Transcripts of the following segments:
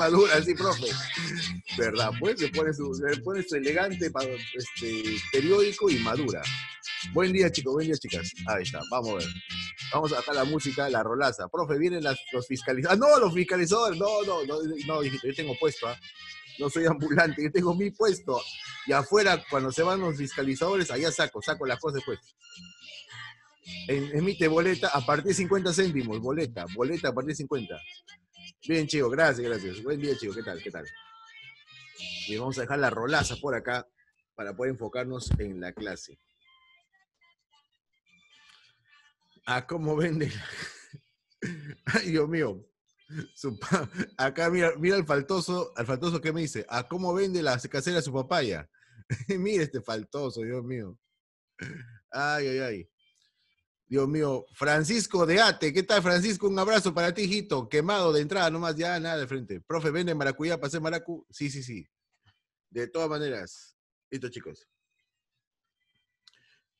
madura, sí, profe. ¿Verdad? Pues le pone su, pone elegante este, periódico y madura. Buen día, chicos, buen día, chicas. Ahí está, vamos a ver. Vamos a a la música, la rolaza. Profe, vienen los fiscalizadores. Ah, no, los fiscalizadores! No, no, no, yo tengo puesto, ¿ah? No soy ambulante, yo tengo mi puesto. Y afuera, cuando se van los fiscalizadores, allá saco, saco las cosas después. emite boleta a partir de 50 céntimos, boleta, boleta a partir de 50. Bien, chico. gracias, gracias. Buen día, chico. ¿Qué tal? ¿Qué tal? Y vamos a dejar la rolaza por acá para poder enfocarnos en la clase. A ah, cómo vende? Ay, Dios mío. Acá mira, mira al faltoso, al faltoso que me dice, a ah, cómo vende la casera su papaya. mira este faltoso, Dios mío. Ay, ay, ay. Dios mío, Francisco de Ate, ¿qué tal Francisco? Un abrazo para ti, hijito, quemado de entrada, nomás ya nada de frente. Profe, vende maracuyá para hacer maracu. Sí, sí, sí. De todas maneras, listo chicos.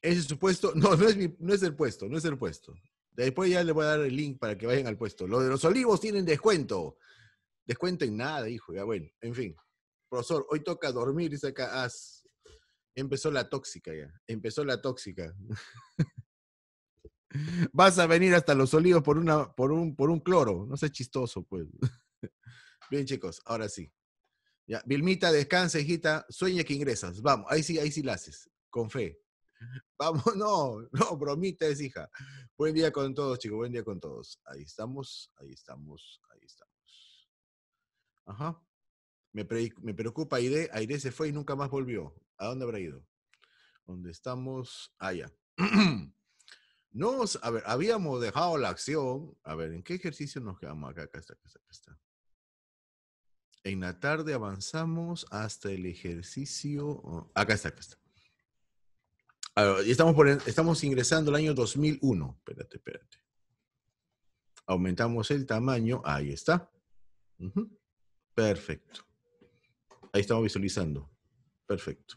Ese supuesto, no, no es, no es el puesto, no es el puesto. Después ya le voy a dar el link para que vayan al puesto. Lo de los olivos tienen descuento. Descuento en nada, hijo, ya bueno, en fin. Profesor, hoy toca dormir, y acá, Empezó la tóxica ya, empezó la tóxica. Vas a venir hasta los olivos por, una, por, un, por un cloro. No sé, chistoso, pues. Bien, chicos, ahora sí. Ya, Vilmita, descansa, hijita. Sueña que ingresas. Vamos, ahí sí, ahí sí la haces. Con fe. Vamos, no, no, bromita hija. Buen día con todos, chicos. Buen día con todos. Ahí estamos, ahí estamos, ahí estamos. Ajá. Me, preocupa Aire. Aide se fue y nunca más volvió. ¿A dónde habrá ido? ¿Dónde estamos? Ah, ya. Nos, a ver, habíamos dejado la acción. A ver, ¿en qué ejercicio nos quedamos acá? Acá está, acá está, acá está. En la tarde avanzamos hasta el ejercicio. Oh, acá está, acá está. estamos, estamos ingresando al año 2001. Espérate, espérate. Aumentamos el tamaño. Ahí está. Perfecto. Ahí estamos visualizando. Perfecto.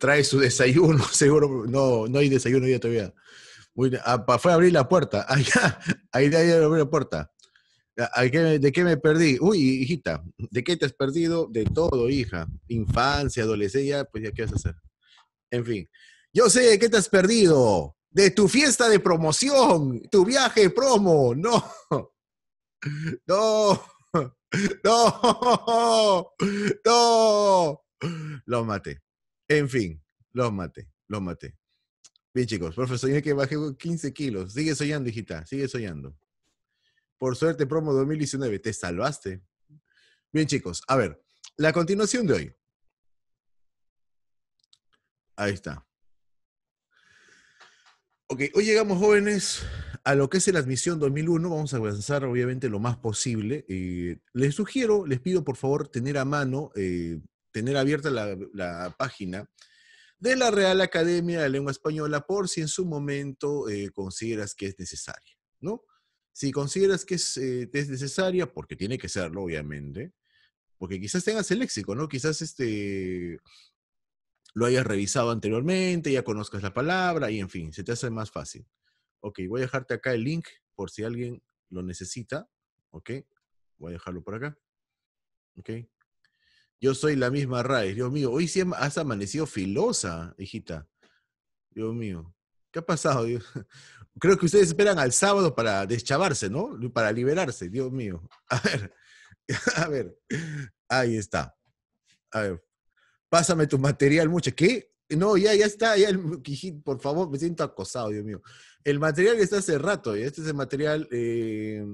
trae su desayuno, seguro, no, no hay desayuno hoy todavía. Muy, ah, fue a abrir la puerta, allá, ahí de ahí abrir la puerta. Ah, ¿A, de qué me perdí? Uy, hijita, ¿de qué te has perdido? De todo, hija. Infancia, adolescencia, pues ya qué vas a hacer. En fin, yo sé de qué te has perdido. De tu fiesta de promoción, tu viaje promo, no. No, no, no, lo maté. En fin, los maté, los maté. Bien, chicos, profesor, soñé que bajé 15 kilos. Sigue soñando, hijita, sigue soñando. Por suerte, promo 2019, te salvaste. Bien, chicos, a ver, la continuación de hoy. Ahí está. Ok, hoy llegamos jóvenes a lo que es la admisión 2001. Vamos a avanzar obviamente lo más posible. Eh, les sugiero, les pido por favor tener a mano eh, tener abierta la, página de la Real Academia de Lengua Española por si en su momento eh, consideras que es necesaria, ¿no? Si consideras que eh, es, necesaria, porque tiene que serlo, obviamente, porque quizás tengas el léxico, ¿no? Quizás este, lo hayas revisado anteriormente, ya conozcas la palabra y en fin, se te hace más fácil. Ok, voy a dejarte acá el link por si alguien lo necesita, ¿ok? Voy a dejarlo por acá, ¿ok? Yo soy la misma raíz. Dios mío, hoy sí has amanecido filosa, hijita. Dios mío. ¿Qué ha pasado? Dios? Creo que ustedes esperan al sábado para deschavarse, ¿no? Para liberarse, Dios mío. A ver, a ver. Ahí está. A ver. Pásame tu material, mucho. ¿Qué? No, ya, ya está, ya el, por favor, me siento acosado, Dios mío. El material que está hace rato, este es el material eh,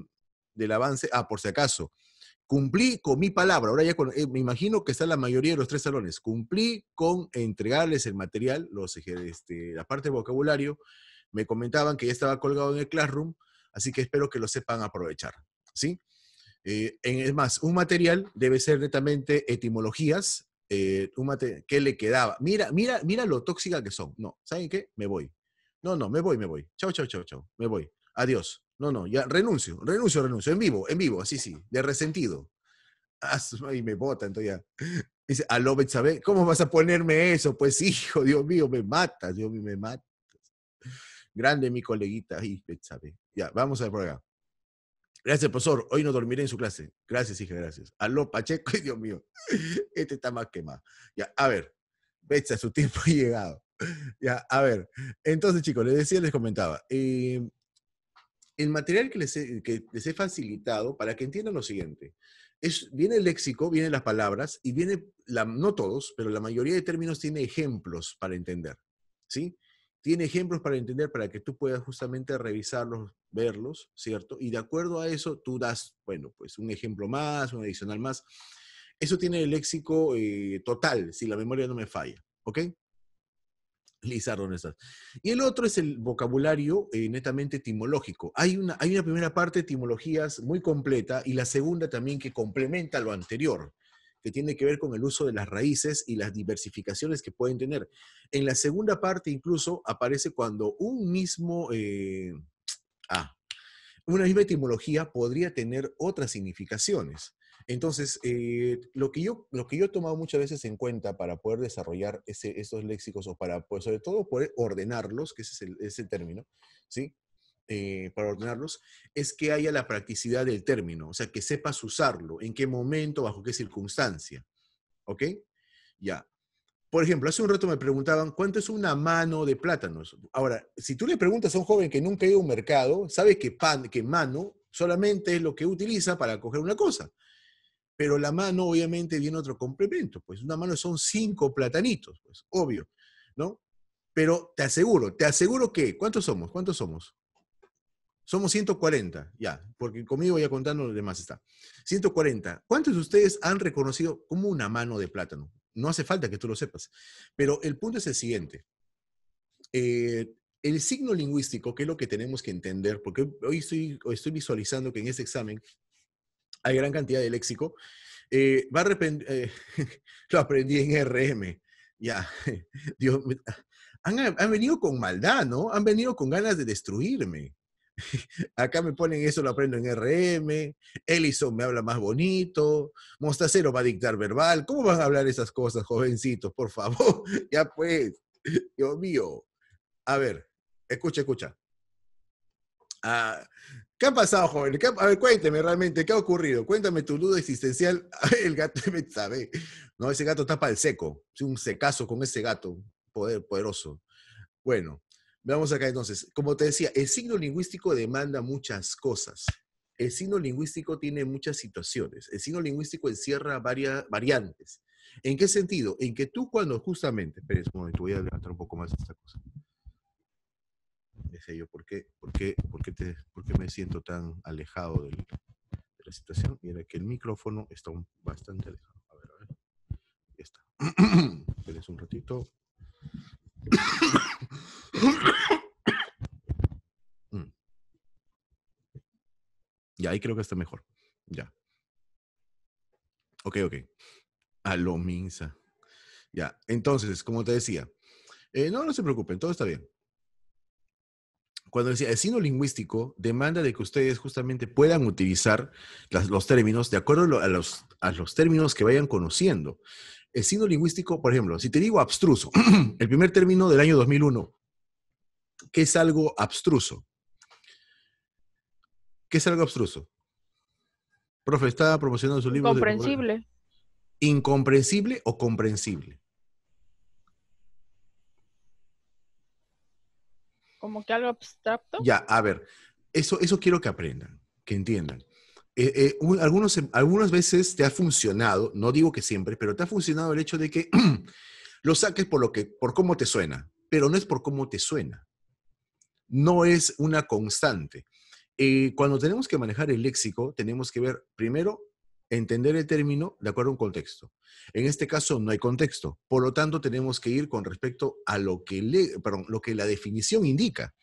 del avance, ah, por si acaso. Cumplí con mi palabra. Ahora ya eh, me imagino que está la mayoría de los tres salones. Cumplí con entregarles el material, los, este, la parte de vocabulario. Me comentaban que ya estaba colgado en el Classroom, así que espero que lo sepan aprovechar. ¿sí? Eh, es más, un material debe ser netamente etimologías. Eh, un ¿Qué le quedaba? Mira, mira, mira lo tóxica que son. No, ¿saben qué? Me voy. No, no, me voy, me voy. Chao, chao, chao, chao. Me voy. Adiós. No, no, ya renuncio, renuncio, renuncio. En vivo, en vivo, así sí, de resentido. Ah, y me vota, entonces ya. Dice, aló, Betsabe, ¿cómo vas a ponerme eso? Pues hijo, Dios mío, me matas, Dios mío, me matas. Grande mi coleguita, ahí, Betsabe. Ya, vamos a ver por acá. Gracias, profesor. Hoy no dormiré en su clase. Gracias, hija, gracias. Aló, Pacheco, Dios mío. Este está más que más, Ya, a ver. Betsa, su tiempo ha llegado. Ya, a ver. Entonces, chicos, les decía, les comentaba. Eh, el material que les, he, les he facilitado para que entiendan lo siguiente. Es, viene el léxico, vienen las palabras y viene, la, no todos, pero la mayoría de términos tiene ejemplos para entender. ¿Sí? Tiene ejemplos para entender para que tú puedas justamente revisarlos, verlos, ¿cierto? Y de acuerdo a eso tú das, bueno, pues un ejemplo más, un adicional más. Eso tiene el léxico eh, total, si la memoria no me falla, ¿ok? lizaron esas Y el otro es el vocabulario eh, netamente etimológico. Hay una, hay una primera parte de etimologías muy completa y la segunda también que complementa lo anterior que tiene que ver con el uso de las raíces y las diversificaciones que pueden tener. En la segunda parte incluso aparece cuando un mismo, eh, ah, una misma etimología podría tener otras significaciones. Entonces, eh, lo, que yo, lo he tomado muchas veces en cuenta para poder desarrollar estos léxicos o para, pues, sobre todo, poder ordenarlos, que ese es el, ese término, ¿sí? Eh, para ordenarlos, es que haya la practicidad del término, o sea, que sepas usarlo, en qué momento, bajo qué circunstancia. ¿Ok? Ya. Por ejemplo, hace un rato me preguntaban, ¿cuánto es una mano de plátanos? Ahora, si tú le preguntas a un joven que nunca ha ido a un mercado, sabe que, pan, que mano solamente es lo que utiliza para coger una cosa pero la mano obviamente viene otro complemento, pues una mano son cinco platanitos, pues obvio, ¿no? Pero te aseguro, te aseguro que, ¿cuántos somos? ¿Cuántos somos? Somos 140, ya, porque conmigo ya contando lo demás está. 140. ¿Cuántos de ustedes han reconocido como una mano de plátano? No hace falta que tú lo sepas, pero el punto es el siguiente. Eh, el signo lingüístico, que es lo que tenemos que entender, porque hoy estoy, hoy estoy visualizando que en este examen hay gran cantidad de léxico. Eh, va eh, lo aprendí en RM. Ya, Dios, han, han, venido con maldad, ¿no? Han venido con ganas de destruirme. Acá me ponen eso, lo aprendo en RM. Ellison me habla más bonito. Mostacero va a dictar verbal. ¿Cómo van a hablar esas cosas, jovencitos? Por favor. ya pues, Dios mío. A ver, escucha, escucha. Ah, ¿Qué ha pasado, joven? A ver, cuénteme realmente, ¿qué ha ocurrido? Cuéntame tu duda existencial. El gato me sabe. No, ese gato está para el seco. Es Un secazo con ese gato poderoso. Bueno, veamos acá entonces. Como te decía, el signo lingüístico demanda muchas cosas. El signo lingüístico tiene muchas situaciones. El signo lingüístico encierra varias variantes. ¿En qué sentido? En que tú cuando justamente, espera un momento, voy a levantar un poco más esta cosa yo, ¿por qué, por qué, por qué, te, por me siento tan alejado de la situación? Mira que el micrófono está bastante alejado. A ver, a ver. Ya está. Tienes un ratito. Mm. ya, ahí creo que está mejor. Ya. Ok, ok. A lo minsa. Ya, entonces, como te decía, eh, no, no se preocupen, todo está bien cuando decía el signo lingüístico, demanda de que ustedes justamente puedan utilizar los términos de acuerdo a los, términos que vayan conociendo. El signo lingüístico, por ejemplo, si te digo abstruso, el primer término del año 2001, ¿qué es algo abstruso? ¿Qué es algo abstruso? Profe, está promocionando su libro. ¿Comprensible? ¿Incomprensible o comprensible? como que algo abstracto. Ya, a ver, eso, eso quiero que aprendan, que entiendan. Eh, eh, algunos, em, algunas veces te ha funcionado, no digo que siempre, pero te ha funcionado el hecho de que lo saques por, lo que, por cómo te suena, pero no es por cómo te suena. No es una constante. Eh, cuando tenemos que manejar el léxico, tenemos que ver primero entender el término de acuerdo a un contexto. En este caso no hay contexto, por lo tanto tenemos que ir con respecto a lo que, lo que la definición indica.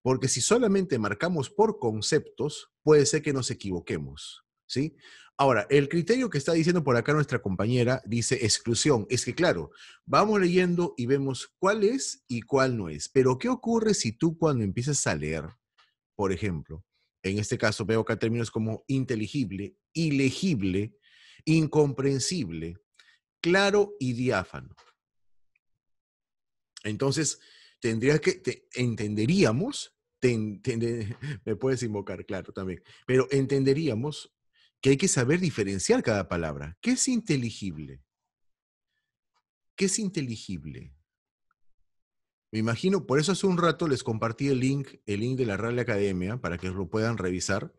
Porque si solamente marcamos por conceptos, puede ser que nos equivoquemos, ¿sí? Ahora, el criterio que está diciendo por acá nuestra compañera dice exclusión. Es que claro, vamos leyendo y vemos cuál es y cuál no es. Pero ¿qué ocurre si tú cuando empiezas a leer, por ejemplo, en este caso veo acá términos como inteligible, ilegible, incomprensible, claro y diáfano. Entonces, tendría que, entenderíamos, me puedes invocar, claro, también, pero entenderíamos que hay que saber diferenciar cada palabra. ¿Qué es inteligible? ¿Qué es inteligible? Me imagino, por eso hace un rato les compartí el link, el link de la Real Academia para que lo puedan revisar.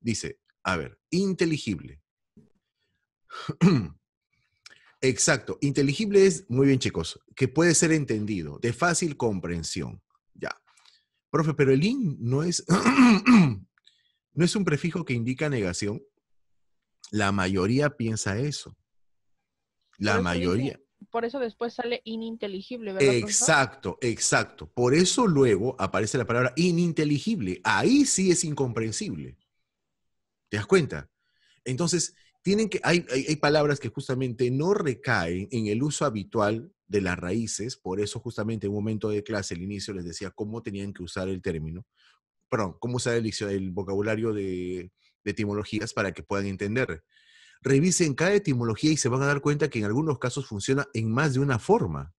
Dice, a ver, inteligible. Exacto, inteligible es, muy bien chicos, que puede ser entendido, de fácil comprensión. Ya. Profe, pero el in no es, no es un prefijo que indica negación. La mayoría piensa eso. La mayoría. por eso después sale ininteligible, ¿verdad? Exacto, exacto. Por eso luego aparece la palabra ininteligible. Ahí sí es incomprensible. ¿Te das cuenta? Entonces, tienen que, hay, hay, palabras que justamente no recaen en el uso habitual de las raíces, por eso justamente en un momento de clase, al inicio les decía cómo tenían que usar el término, perdón, cómo usar el, el vocabulario de, etimologías para que puedan entender. Revisen cada etimología y se van a dar cuenta que en algunos casos funciona en más de una forma.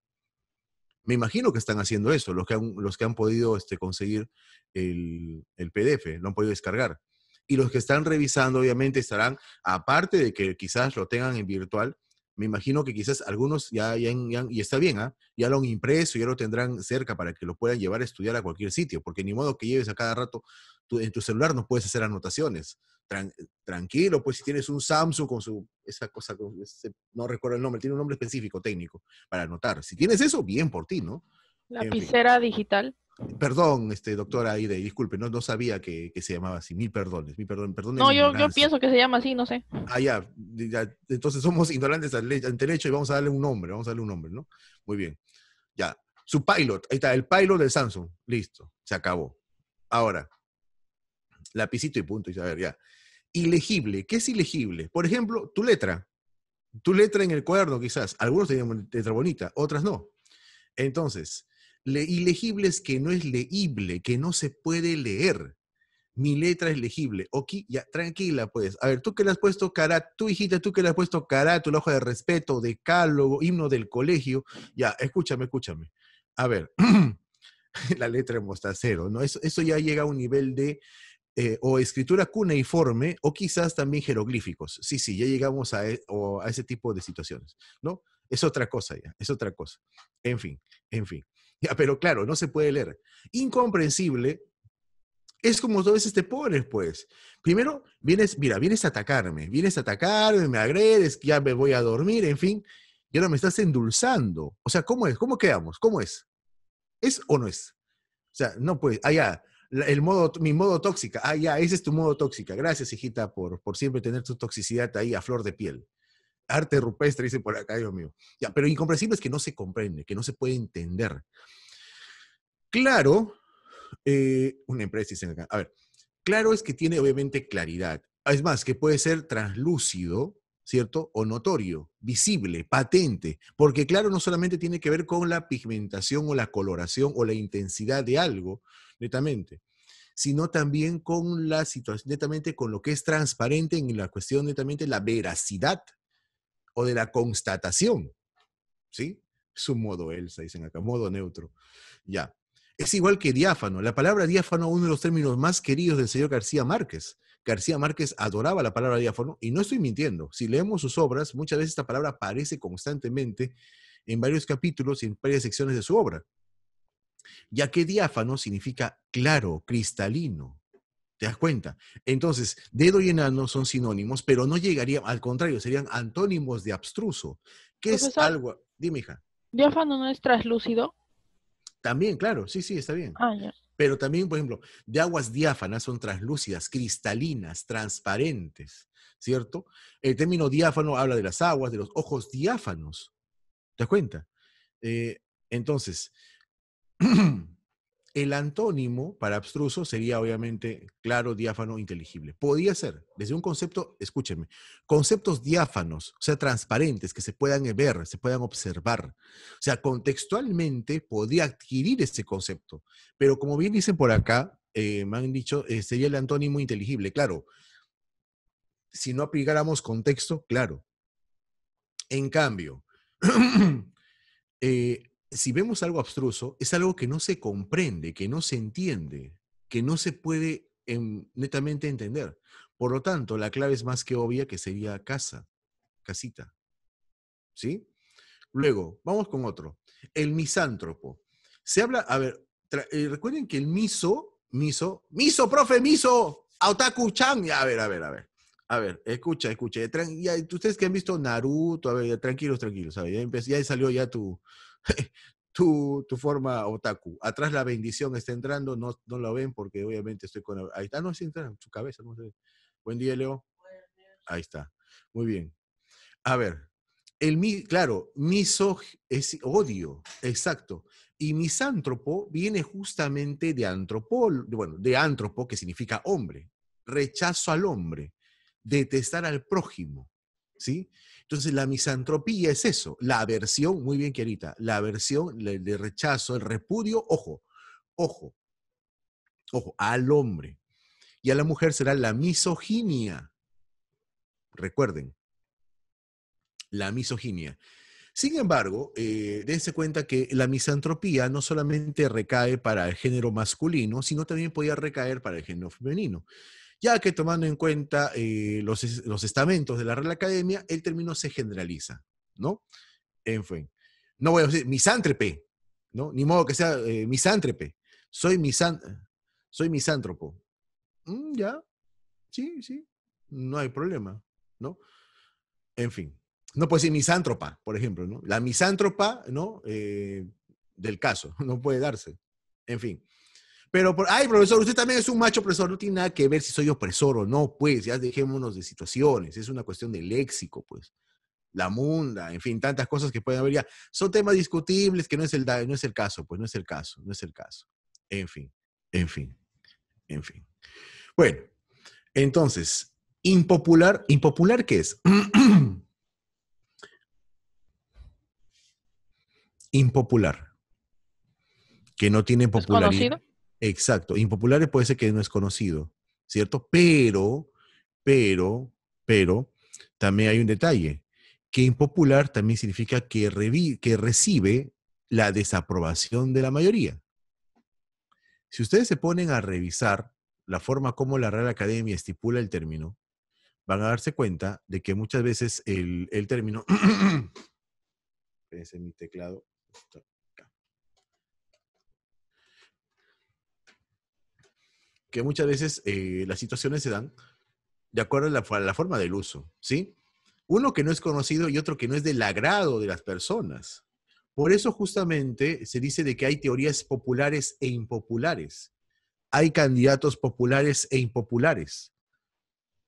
Me imagino que están haciendo eso, los que han, los que han podido este, conseguir el, el PDF, lo han podido descargar y los que están revisando obviamente estarán, aparte de que quizás lo tengan en virtual, me imagino que quizás algunos ya, ya, y está bien, ¿ah? ya lo han impreso, ya lo tendrán cerca para que lo puedan llevar a estudiar a cualquier sitio, porque ni modo que lleves a cada rato, tu en tu celular no puedes hacer anotaciones. tranquilo, pues si tienes un Samsung con su, esa cosa, no recuerdo el nombre, tiene un nombre específico, técnico, para anotar. Si tienes eso, bien por ti, ¿no? Lapicera digital. Perdón, este, doctora Aide, disculpe, no, no sabía que, se llamaba así. Mil perdones, mil perdón, perdón. No, yo, yo, pienso que se llama así, no sé. Ah, ya, Entonces somos ignorantes ante el hecho y vamos a darle un nombre, vamos a darle un nombre, ¿no? Muy bien. Ya. Su pilot, ahí está, el pilot del Samsung. Listo, se acabó. Ahora, lapicito y punto, y a ver, ya. Ilegible, ¿qué es ilegible? Por ejemplo, tu letra. Tu letra en el cuaderno, quizás. Algunos tenían letra bonita, otras no. Entonces, ilegible es que no es leíble, que no se puede leer. Mi letra es legible. Ok, ya, tranquila, pues. A ver, tú que le has puesto cara, tu hijita, tú que le has puesto tu hoja de respeto, decálogo, himno del colegio. Ya, escúchame, escúchame. A ver, la letra mostacero, ¿no? Eso, eso ya llega a un nivel de eh, o escritura cuneiforme o quizás también jeroglíficos. Sí, sí, ya llegamos a, e, a ese tipo de situaciones, ¿no? Es otra cosa ya, es otra cosa. En fin, en fin pero claro, no se puede leer. Incomprensible. Es como dos veces te pones, pues. Primero, vienes, mira, vienes a atacarme, vienes a atacarme, me agredes, ya me voy a dormir, en fin. Y ahora me estás endulzando. O sea, ¿cómo es? ¿Cómo quedamos? ¿Cómo es? ¿Es o no es? O sea, no pues, allá, ah, el modo, mi modo tóxica, ah, ya, ese es tu modo tóxica. Gracias, hijita, por, por siempre tener tu toxicidad ahí a flor de piel arte rupestre, dice por acá, Dios mío. Ya, pero incomprensible es que no se comprende, que no se puede entender. Claro, eh, una empresa dice acá, a ver, claro es que tiene obviamente claridad. Es más, que puede ser translúcido, ¿cierto? O notorio, visible, patente, porque claro, no solamente tiene que ver con la pigmentación o la coloración o la intensidad de algo, netamente sino también con la situación, netamente con lo que es transparente en la cuestión, netamente la veracidad o de la constatación. ¿Sí? Es un modo Elsa, dicen acá, modo neutro. Ya. Es igual que diáfano. La palabra diáfano, uno de los términos más queridos del señor García Márquez. García Márquez adoraba la palabra diáfano, y no estoy mintiendo. Si leemos sus obras, muchas veces esta palabra aparece constantemente en varios capítulos y en varias secciones de su obra, ya que diáfano significa claro, cristalino, ¿Te das cuenta? Entonces, dedo y enano son sinónimos, pero no llegarían, al contrario, serían antónimos de abstruso. ¿Qué es algo? Dime, hija. ¿Diáfano no es traslúcido? También, claro, sí, sí, está bien. Ah, pero también, por ejemplo, de aguas diáfanas son translúcidas, cristalinas, transparentes, ¿cierto? El término diáfano habla de las aguas, de los ojos diáfanos. ¿Te das cuenta? Eh, entonces, El antónimo para abstruso sería obviamente claro, diáfano, inteligible. Podía ser, desde un concepto, escúchenme, conceptos diáfanos, o sea, transparentes, que se puedan ver, se puedan observar. O sea, contextualmente podía adquirir ese concepto. Pero como bien dicen por acá, eh, me han dicho, eh, sería el antónimo inteligible. Claro, si no aplicáramos contexto, claro. En cambio, eh, si vemos algo abstruso, es algo que no se comprende, que no se entiende, que no se puede em, netamente entender. Por lo tanto, la clave es más que obvia que sería casa, casita. ¿Sí? Luego, vamos con otro. El misántropo. Se habla, a ver, eh, recuerden que el miso, miso, miso, profe, miso, otaku-chan. A ver, a ver, a ver. A ver, escucha, escucha. ustedes que han visto Naruto, a ver, tranquilos, tranquilos. ya salió ya tu, tu, forma otaku. Atrás la bendición está entrando, no, no lo ven porque obviamente estoy con... ahí está, no, sí entra en su cabeza. Buen día, Leo. Ahí está. Muy bien. A ver, el mi, claro, miso es odio, exacto. Y misántropo viene justamente de antropo, bueno, de antropo, que significa hombre, rechazo al hombre, detestar al prójimo, ¿sí? Entonces, la misantropía es eso, la aversión, muy bien, Querita, la aversión, el, rechazo, el repudio, ojo, ojo, ojo, al hombre. Y a la mujer será la misoginia. Recuerden, la misoginia. Sin embargo, eh, dense cuenta que la misantropía no solamente recae para el género masculino, sino también podía recaer para el género femenino ya que tomando en cuenta eh, los, estamentos de la Real Academia, el término se generaliza, ¿no? En fin, no voy a decir misántrope, ¿no? Ni modo que sea eh, misántrope. Soy, soy misántropo. Mm, ya, sí, sí, no hay problema, ¿no? En fin, no puede ser misántropa, por ejemplo, ¿no? La misántropa, ¿no? Eh, del caso, no puede darse. En fin. Pero, ay, profesor, usted también es un macho profesor, no tiene nada que ver si soy opresor o no, pues, ya dejémonos de situaciones, es una cuestión de léxico, pues. La munda, en fin, tantas cosas que pueden haber ya. Son temas discutibles que no es el, no es el caso, pues, no es el caso, no es el caso. En fin, en fin, en fin. Bueno, entonces, impopular, ¿impopular qué es? impopular. Que no tiene popularidad. Exacto. Impopular puede ser que no es conocido, ¿cierto? Pero, pero, pero, también hay un detalle, que impopular también significa que, recibe la desaprobación de la mayoría. Si ustedes se ponen a revisar la forma como la Real Academia estipula el término, van a darse cuenta de que muchas veces el, término... Espérense mi teclado. que muchas veces eh, las situaciones se dan de acuerdo a la, forma del uso, ¿sí? Uno que no es conocido y otro que no es del agrado de las personas. Por eso justamente se dice de que hay teorías populares e impopulares. Hay candidatos populares e impopulares.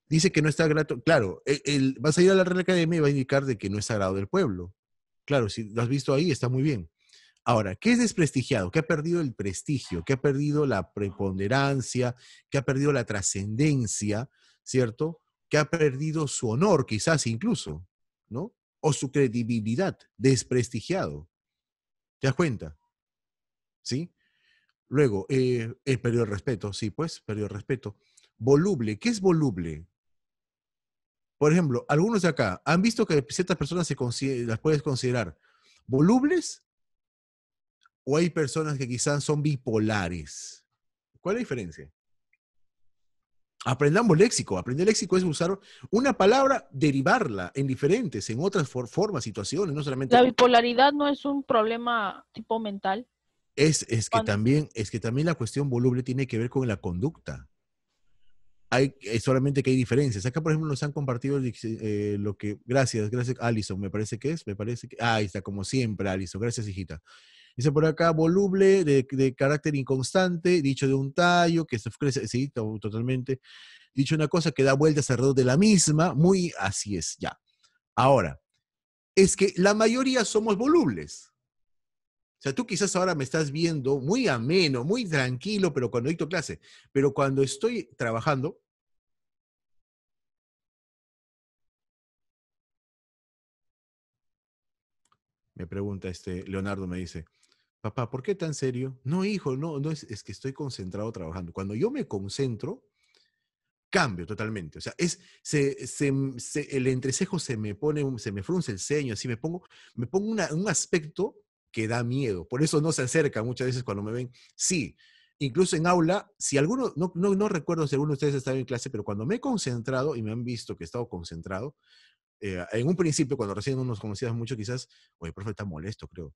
Dice que no está grato. Claro, el, vas a ir a la Real Academia y va a indicar de que no es agrado del pueblo. Claro, si lo has visto ahí, está muy bien. Ahora, ¿qué es desprestigiado? ¿Qué ha perdido el prestigio? ¿Qué ha perdido la preponderancia? ¿Qué ha perdido la trascendencia? ¿Cierto? ¿Qué ha perdido su honor, quizás incluso? ¿No? O su credibilidad. Desprestigiado. ¿Te das cuenta? ¿Sí? Luego, eh, eh, el periodo de respeto. Sí, pues, periodo de respeto. Voluble. ¿Qué es voluble? Por ejemplo, algunos de acá han visto que ciertas personas se las puedes considerar volubles o hay personas que quizás son bipolares. ¿Cuál es la diferencia? Aprendamos léxico. Aprender léxico es usar una palabra, derivarla en diferentes, en otras formas, situaciones, no solamente. La bipolaridad no es un problema tipo mental. Es, que también, es que también la cuestión voluble tiene que ver con la conducta. Hay, es solamente que hay diferencias. Acá, por ejemplo, nos han compartido eh, lo que. Gracias, gracias, Alison, me parece que es. Me parece que. Ah, ahí está, como siempre, Alison. Gracias, hijita. Dice por acá, voluble, de, carácter inconstante, dicho de un tallo, que se crece, sí, totalmente. Dicho una cosa que da vueltas alrededor de la misma, muy así es, ya. Ahora, es que la mayoría somos volubles. O sea, tú quizás ahora me estás viendo muy ameno, muy tranquilo, pero cuando dicto clase, pero cuando estoy trabajando, me pregunta este Leonardo, me dice, Papá, ¿por qué tan serio? No, hijo, no, no es, que estoy concentrado trabajando. Cuando yo me concentro, cambio totalmente. O sea, es, el entrecejo se me pone, se me frunce el ceño, así me pongo, me pongo un aspecto que da miedo. Por eso no se acerca muchas veces cuando me ven. Sí, incluso en aula, si alguno, no, no, recuerdo si alguno de ustedes estaba en clase, pero cuando me he concentrado y me han visto que he estado concentrado, eh, en un principio, cuando recién no nos conocías mucho, quizás, oye, profe, está molesto, creo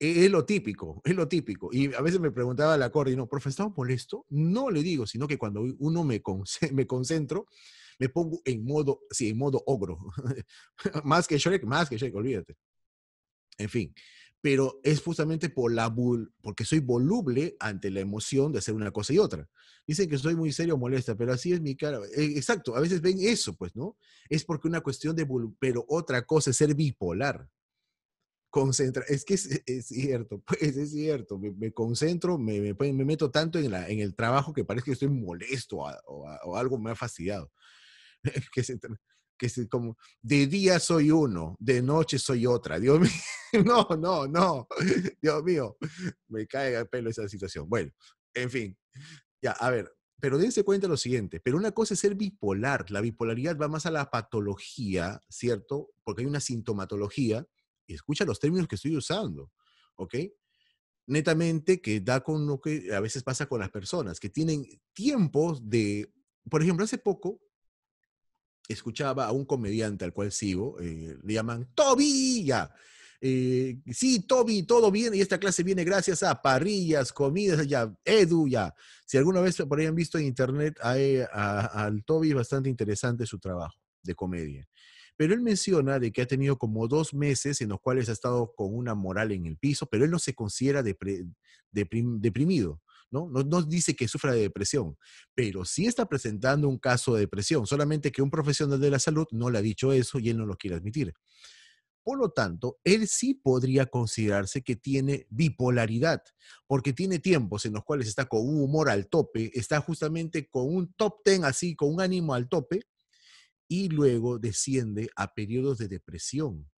es lo típico, es lo típico. Y a veces me preguntaba la y no, profe, ¿estaba molesto? No le digo, sino que cuando uno me, me concentro, me pongo en modo, sí, en modo ogro. más que Shrek, más que Shrek, olvídate. En fin, pero es justamente por la porque soy voluble ante la emoción de hacer una cosa y otra. Dicen que soy muy serio o molesta, pero así es mi cara. Eh, exacto, a veces ven eso, pues, ¿no? Es porque una cuestión de, pero otra cosa es ser bipolar concentra, es que es, e-, cierto, pues es cierto, me, concentro, me, me, meto tanto en, la, en el trabajo que parece que estoy molesto o, algo me ha fastidiado. que se, que como, de día soy uno, de noche soy otra. Dios mío, no, no, no, Dios mío, me cae el pelo esa situación. Bueno, en fin, ya, a ver, pero dense cuenta lo siguiente, pero una cosa es ser bipolar, la bipolaridad va más a la patología, ¿cierto? Porque hay una sintomatología, escucha los términos que estoy usando, ¿ok? Netamente que da con lo que a veces pasa con las personas, que tienen tiempos de, por ejemplo, hace poco escuchaba a un comediante al cual sigo, eh, le llaman ¡Toby! ya eh, sí, Toby, todo bien, y esta clase viene gracias a parrillas, comidas, ya, Edu, ya. Si alguna vez por ahí han visto en internet, hay, al Toby bastante interesante su trabajo de comedia pero él menciona de que ha tenido como dos meses en los cuales ha estado con una moral en el piso, pero él no se considera deprimido. ¿no? ¿no? No, dice que sufra de depresión, pero sí está presentando un caso de depresión, solamente que un profesional de la salud no le ha dicho eso y él no lo quiere admitir. Por lo tanto, él sí podría considerarse que tiene bipolaridad, porque tiene tiempos en los cuales está con un humor al tope, está justamente con un top ten así, con un ánimo al tope, y luego desciende a periodos de depresión.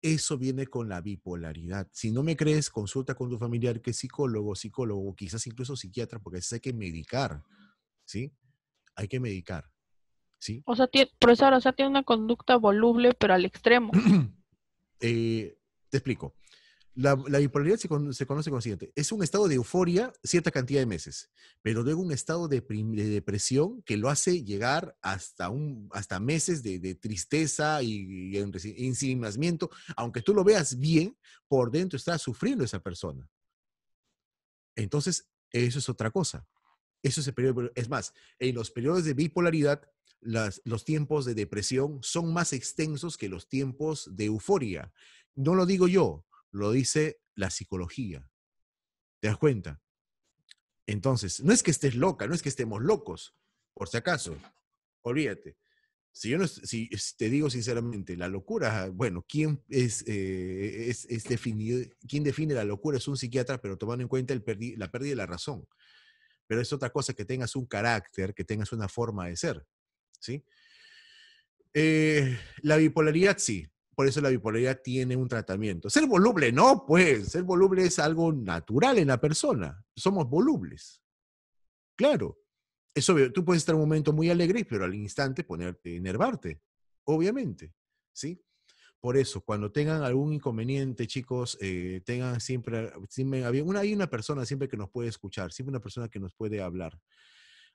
Eso viene con la bipolaridad. Si no me crees, consulta con tu familiar que es psicólogo, psicólogo, quizás incluso psiquiatra, porque a hay que medicar, ¿sí? Hay que medicar, ¿sí? O sea, tiene, profesor, o sea, tiene una conducta voluble, pero al extremo. Eh, te explico. La, bipolaridad se, conoce como siguiente. Es un estado de euforia cierta cantidad de meses, pero luego un estado de, depresión que lo hace llegar hasta, hasta meses de, tristeza y, y Aunque tú lo veas bien, por dentro está sufriendo esa persona. Entonces, eso es otra cosa. Eso es, más, en los periodos de bipolaridad, los tiempos de depresión son más extensos que los tiempos de euforia. No lo digo yo, lo dice la psicología. ¿Te das cuenta? Entonces, no es que estés loca, no es que estemos locos, por si acaso. Olvídate. Si yo no, te digo sinceramente, la locura, bueno, ¿quién es, eh, es, definido, define la locura? Es un psiquiatra, pero tomando en cuenta la pérdida de la razón. Pero es otra cosa que tengas un carácter, que tengas una forma de ser, ¿sí? Eh, la bipolaridad sí, por eso la bipolaridad tiene un tratamiento. Ser voluble no, pues, ser voluble es algo natural en la persona. Somos volubles. Claro. Eso, tú puedes estar un momento muy alegre, pero al instante ponerte, enervarte, obviamente, ¿sí? Por eso, cuando tengan algún inconveniente, chicos, eh, tengan siempre, siempre una, hay una persona siempre que nos puede escuchar, siempre una persona que nos puede hablar.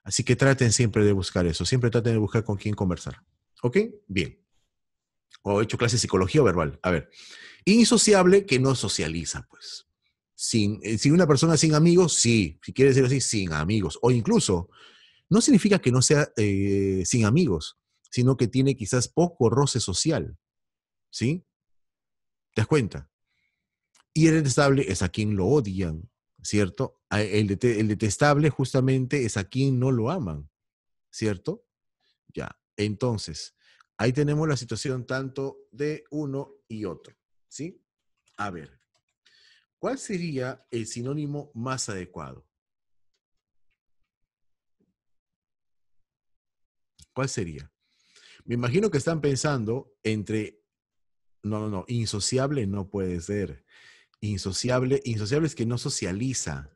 Así que traten siempre de buscar eso, siempre traten de buscar con quién conversar. ¿Ok? Bien o he hecho clases de psicología verbal. A ver, insociable que no socializa, pues. Sin, eh, una persona sin amigos, sí, si quiere decir así, sin amigos. O incluso, no significa que no sea eh, sin amigos, sino que tiene quizás poco roce social. ¿Sí? ¿Te das cuenta? Y el detestable es a quien lo odian, ¿cierto? el detestable justamente es a quien no lo aman, ¿cierto? Ya, entonces, Ahí tenemos la situación tanto de uno y otro, ¿sí? A ver, ¿cuál sería el sinónimo más adecuado? ¿Cuál sería? Me imagino que están pensando entre, no, no, no, insociable no puede ser. Insociable, insociable es que no socializa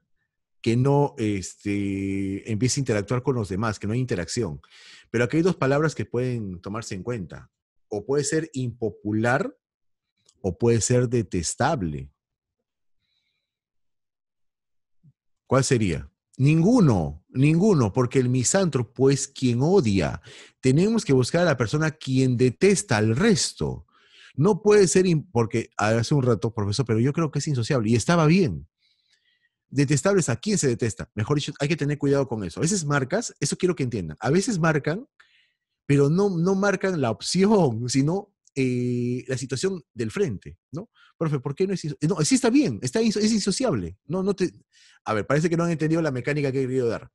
que no este, empiece a interactuar con los demás, que no hay interacción. Pero aquí hay dos palabras que pueden tomarse en cuenta. O puede ser impopular o puede ser detestable. ¿Cuál sería? Ninguno, ninguno, porque el misántropo es quien odia. Tenemos que buscar a la persona quien detesta al resto. No puede ser, porque hace un rato, profesor, pero yo creo que es insociable y estaba bien detestables a quién se detesta. Mejor dicho, hay que tener cuidado con eso. A veces marcas, eso quiero que entiendan, a veces marcan, pero no, no marcan la opción, sino eh, la situación del frente, ¿no? Profe, ¿por qué no es No, sí está bien, está es insociable. No, no te... A ver, parece que no han entendido la mecánica que he querido dar.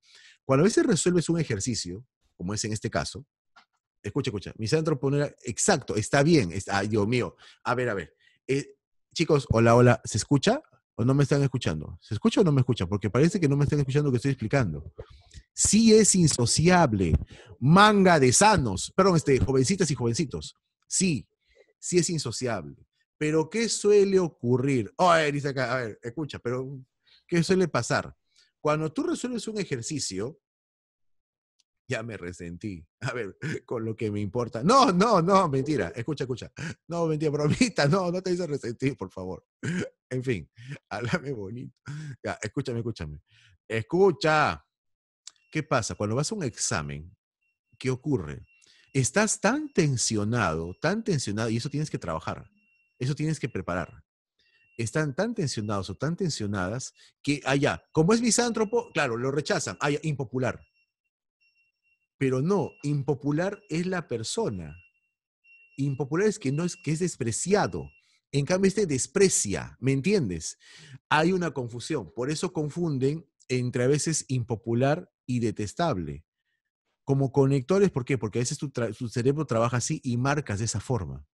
Cuando a veces resuelves un ejercicio, como es en este caso, escucha, escucha, mi centro poner, exacto, está bien, está, Dios mío, a ver, a ver. Eh, chicos, hola, hola, ¿se escucha? o no me están escuchando? ¿Se escucha o no me escucha? Porque parece que no me están escuchando lo que estoy explicando. Sí es insociable. Manga de sanos, perdón, este, jovencitas y jovencitos. Sí, sí es insociable. Pero ¿qué suele ocurrir? Oh, a ver, dice acá, a ver, escucha, pero ¿qué suele pasar? Cuando tú resuelves un ejercicio, ya me resentí. A ver, con lo que me importa. No, no, no, mentira. Escucha, escucha. No, mentira, bromita. No, no te hice resentir, por favor. En fin, háblame bonito. Ya, escúchame, escúchame. Escucha. ¿Qué pasa? Cuando vas a un examen, ¿qué ocurre? Estás tan tensionado, tan tensionado, y eso tienes que trabajar. Eso tienes que preparar están tan tensionados o tan tensionadas que allá, ah, como es misántropo, claro, lo rechazan, allá, ah, impopular. Pero no, impopular es la persona. Impopular es que no es que es despreciado. En cambio, este desprecia, ¿me entiendes? Hay una confusión. Por eso confunden entre a veces impopular y detestable. Como conectores, ¿por qué? Porque a veces tu, tu cerebro trabaja así y marcas de esa forma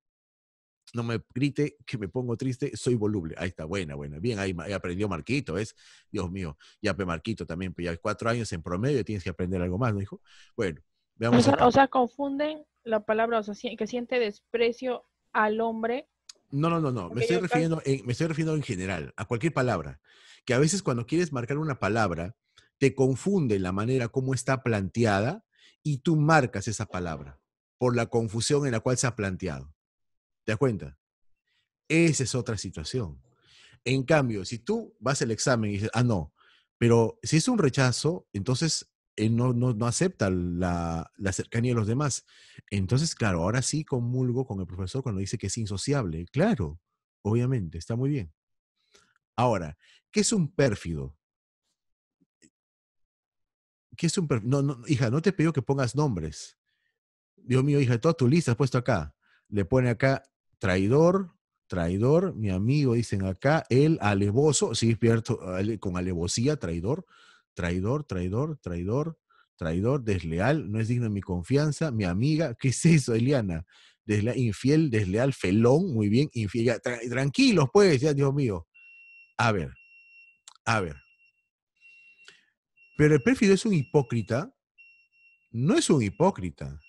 no me grite que me pongo triste, soy voluble. Ahí está, buena, buena. Bien, ahí, aprendió Marquito, es Dios mío, ya Marquito también, pues ya cuatro años en promedio tienes que aprender algo más, ¿no, hijo? Bueno, veamos. O sea, confunden la palabra, o sea, que siente desprecio al hombre. No, no, no, no. Me estoy, refiriendo me estoy refiriendo en general, a cualquier palabra. Que a veces cuando quieres marcar una palabra, te confunde la manera como está planteada y tú marcas esa palabra por la confusión en la cual se ha planteado. ¿Te das cuenta? Esa es otra situación. En cambio, si tú vas al examen y dices, ah, no, pero si es un rechazo, entonces él eh, no, acepta la, cercanía de los demás. Entonces, claro, ahora sí comulgo con el profesor cuando dice que es insociable. Claro, obviamente, está muy bien. Ahora, ¿qué es un pérfido? ¿Qué es un pérfido? No, hija, no te pido que pongas nombres. Dios mío, hija, toda tu lista has puesto acá. Le pone acá traidor, traidor, mi amigo, dicen acá, el alevoso, sí, despierto con alevosía, traidor, traidor, traidor, traidor, traidor, desleal, no es digno de mi confianza, mi amiga, ¿qué es eso, Eliana? Desleal, infiel, desleal, felón, muy bien, infiel, tranquilos pues, ya, Dios mío. A ver, a ver. Pero el perfil es un hipócrita, no es un hipócrita.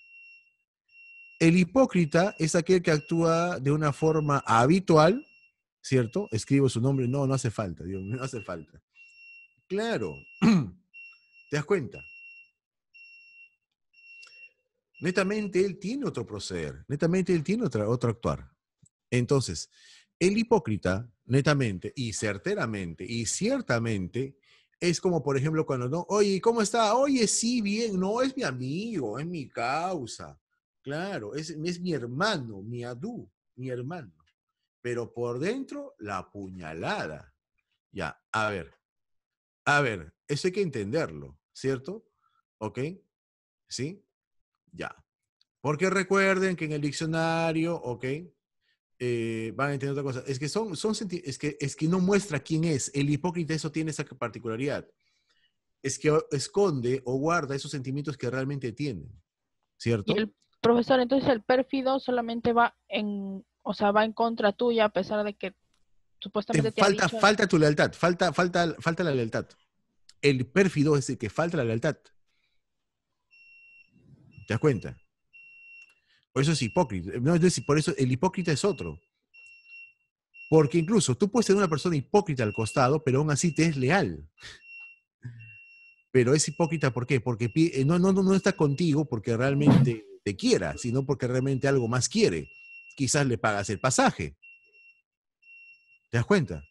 El hipócrita es aquel que actúa de una forma habitual, ¿cierto? Escribo su nombre, no, no hace falta, Dios no hace falta. Claro, ¿te das cuenta? Netamente él tiene otro proceder, netamente él tiene otro actuar. Entonces, el hipócrita, netamente y certeramente y ciertamente, es como, por ejemplo, cuando no, oye, ¿cómo está? Oye, sí, bien, no, es mi amigo, es mi causa. Claro, es, mi hermano, mi adú, mi hermano. Pero por dentro, la puñalada. Ya, a ver, a ver, eso hay que entenderlo, ¿cierto? ¿Ok? ¿Sí? Ya. Porque recuerden que en el diccionario, ¿ok? Eh, van a entender otra cosa. Es que, son, son es, que, es que no muestra quién es. El hipócrita eso tiene esa particularidad. Es que esconde o guarda esos sentimientos que realmente tiene. ¿Cierto? Profesor, entonces el pérfido solamente va en, o sea, va en contra tuya a pesar de que supuestamente eh, te, falta, falta tu lealtad, falta, falta, falta la lealtad. El pérfido es el que falta la lealtad. ¿Te das cuenta? Por eso es hipócrita. No, es decir, por eso el hipócrita es otro. Porque incluso tú puedes ser una persona hipócrita al costado, pero aún así te es leal pero es hipócrita, ¿por qué? Porque eh, no, no, no está contigo porque realmente te quiera, sino porque realmente algo más quiere. Quizás le pagas el pasaje. ¿Te das cuenta?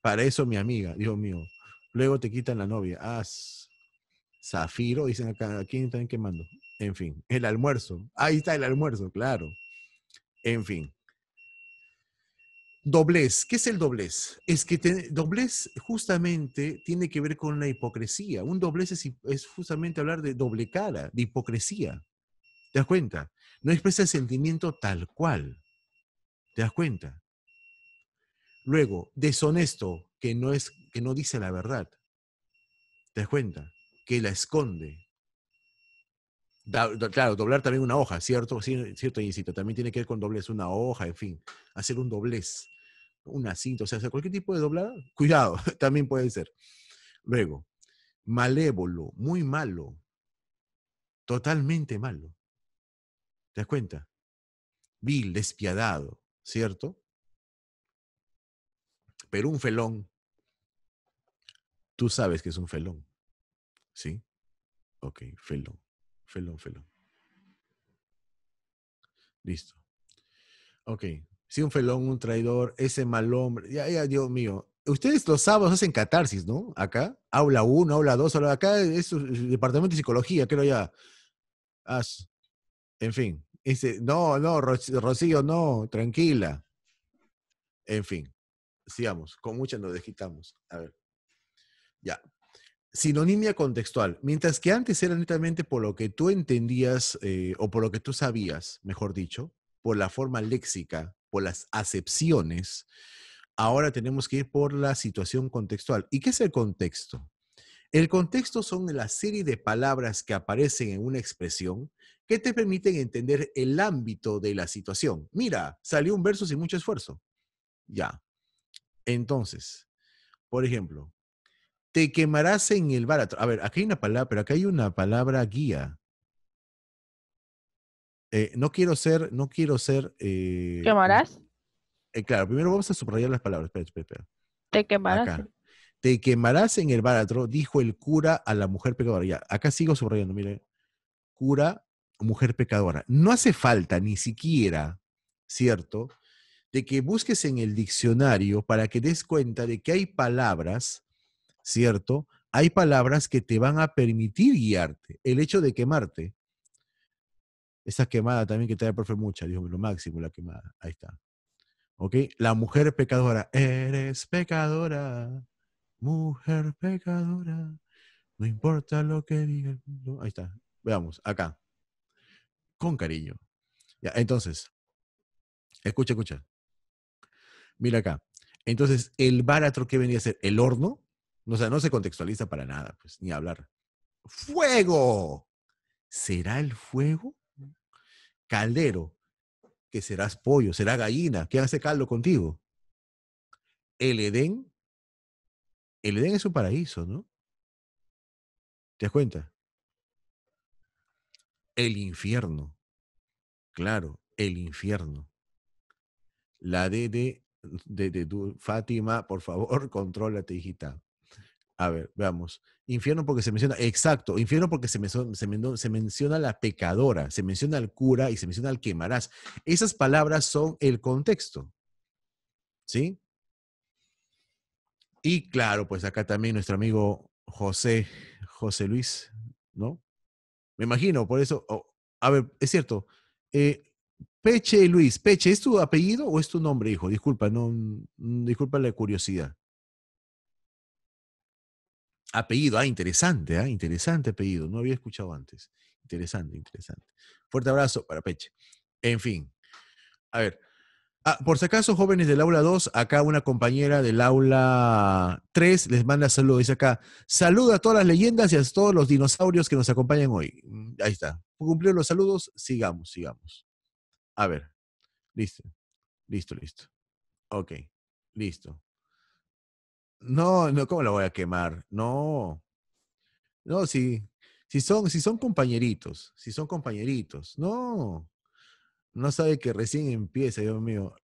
Para eso, mi amiga, Dios mío. Luego te quitan la novia. Ah, Zafiro, dicen acá, ¿a quién están quemando? En fin, el almuerzo. Ahí está el almuerzo, claro. En fin. Doblez. ¿Qué es el doblez? Es que doblez justamente tiene que ver con la hipocresía. Un doblez es, es, justamente hablar de doble cara, de hipocresía. ¿Te das cuenta? No expresa el sentimiento tal cual. ¿Te das cuenta? Luego, deshonesto, que no, es, que no dice la verdad. ¿Te das cuenta? Que la esconde claro, doblar también una hoja, ¿cierto? Cierto, insisto, también tiene que ver con doblez, una hoja, en fin, hacer un doblez, una cinta, o sea, cualquier tipo de doblada, cuidado, también puede ser. Luego, malévolo, muy malo, totalmente malo. ¿Te das cuenta? Vil, despiadado, ¿cierto? Pero un felón, tú sabes que es un felón, ¿sí? Ok, felón felón, felón. Listo. Ok. Si un felón, un traidor, ese mal hombre. Ya, ya, Dios mío. Ustedes los sábados hacen catarsis, ¿no? Acá. Aula 1, aula 2, aula. Acá es el departamento de psicología, creo ya. Ah, en fin. Este, no, no, Rocío, no, tranquila. En fin. Sigamos. Con muchas nos desquitamos. A ver. Ya sinonimia contextual, mientras que antes era netamente por lo que tú entendías eh, o por lo que tú sabías, mejor dicho, por la forma léxica, por las acepciones, ahora tenemos que ir por la situación contextual. ¿Y qué es el contexto? El contexto son la serie de palabras que aparecen en una expresión que te permiten entender el ámbito de la situación. Mira, salió un verso sin mucho esfuerzo. Ya. Entonces, por ejemplo, te quemarás en el baratro. A ver, acá hay una palabra, pero acá hay una palabra guía. Eh, no quiero ser, no quiero ser. Eh, ¿Quemarás? Eh, claro, primero vamos a subrayar las palabras. Espera, espera, Te quemarás. Te quemarás en el baratro, dijo el cura a la mujer pecadora. Ya, acá sigo subrayando, mire. Cura, mujer pecadora. No hace falta ni siquiera, ¿cierto? De que busques en el diccionario para que des cuenta de que hay palabras ¿cierto? Hay palabras que te van a permitir guiarte. El hecho de quemarte, esa quemada también que da el profe mucha, Dios lo máximo, la quemada, ahí está. ¿Ok? La mujer pecadora, eres pecadora, mujer pecadora, no importa lo que diga el mundo. Ahí está, veamos, acá, con cariño. Ya, entonces, escucha, escucha. Mira acá. Entonces, el báratro que venía a ser el horno, o sea, no se contextualiza para nada, pues, ni hablar. ¡Fuego! ¿Será el fuego? Caldero, que serás pollo, será gallina. qué hace caldo contigo? El Edén. El Edén es un paraíso, ¿no? ¿Te das cuenta? El infierno. Claro, el infierno. La de, de, de, de Fátima, por favor, contrólate, hijita. A ver, veamos. Infierno porque se menciona, exacto, infierno porque se, menciona, se, menciona la pecadora, se menciona al cura y se menciona al quemarás. Esas palabras son el contexto. ¿Sí? Y claro, pues acá también nuestro amigo José, José Luis, ¿no? Me imagino, por eso, a ver, es cierto. Eh, Peche Luis, Peche, ¿es tu apellido o es tu nombre, hijo? Disculpa, no, mm, disculpa la curiosidad. Apellido, ah, interesante, ah, interesante apellido, no había escuchado antes. Interesante, interesante. Fuerte abrazo para Peche. En fin, a ver. Ah, por si acaso, jóvenes del aula 2, acá una compañera del aula 3 les manda saludos. Dice acá, saluda a todas las leyendas y a todos los dinosaurios que nos acompañan hoy. Mm, ahí está. Cumplieron los saludos, sigamos, sigamos. A ver, listo, listo, listo. Ok, listo. No, no, ¿cómo la voy a quemar? No. No, si, si, son, si son compañeritos, si son compañeritos, no. No sabe que recién empieza, Dios mío.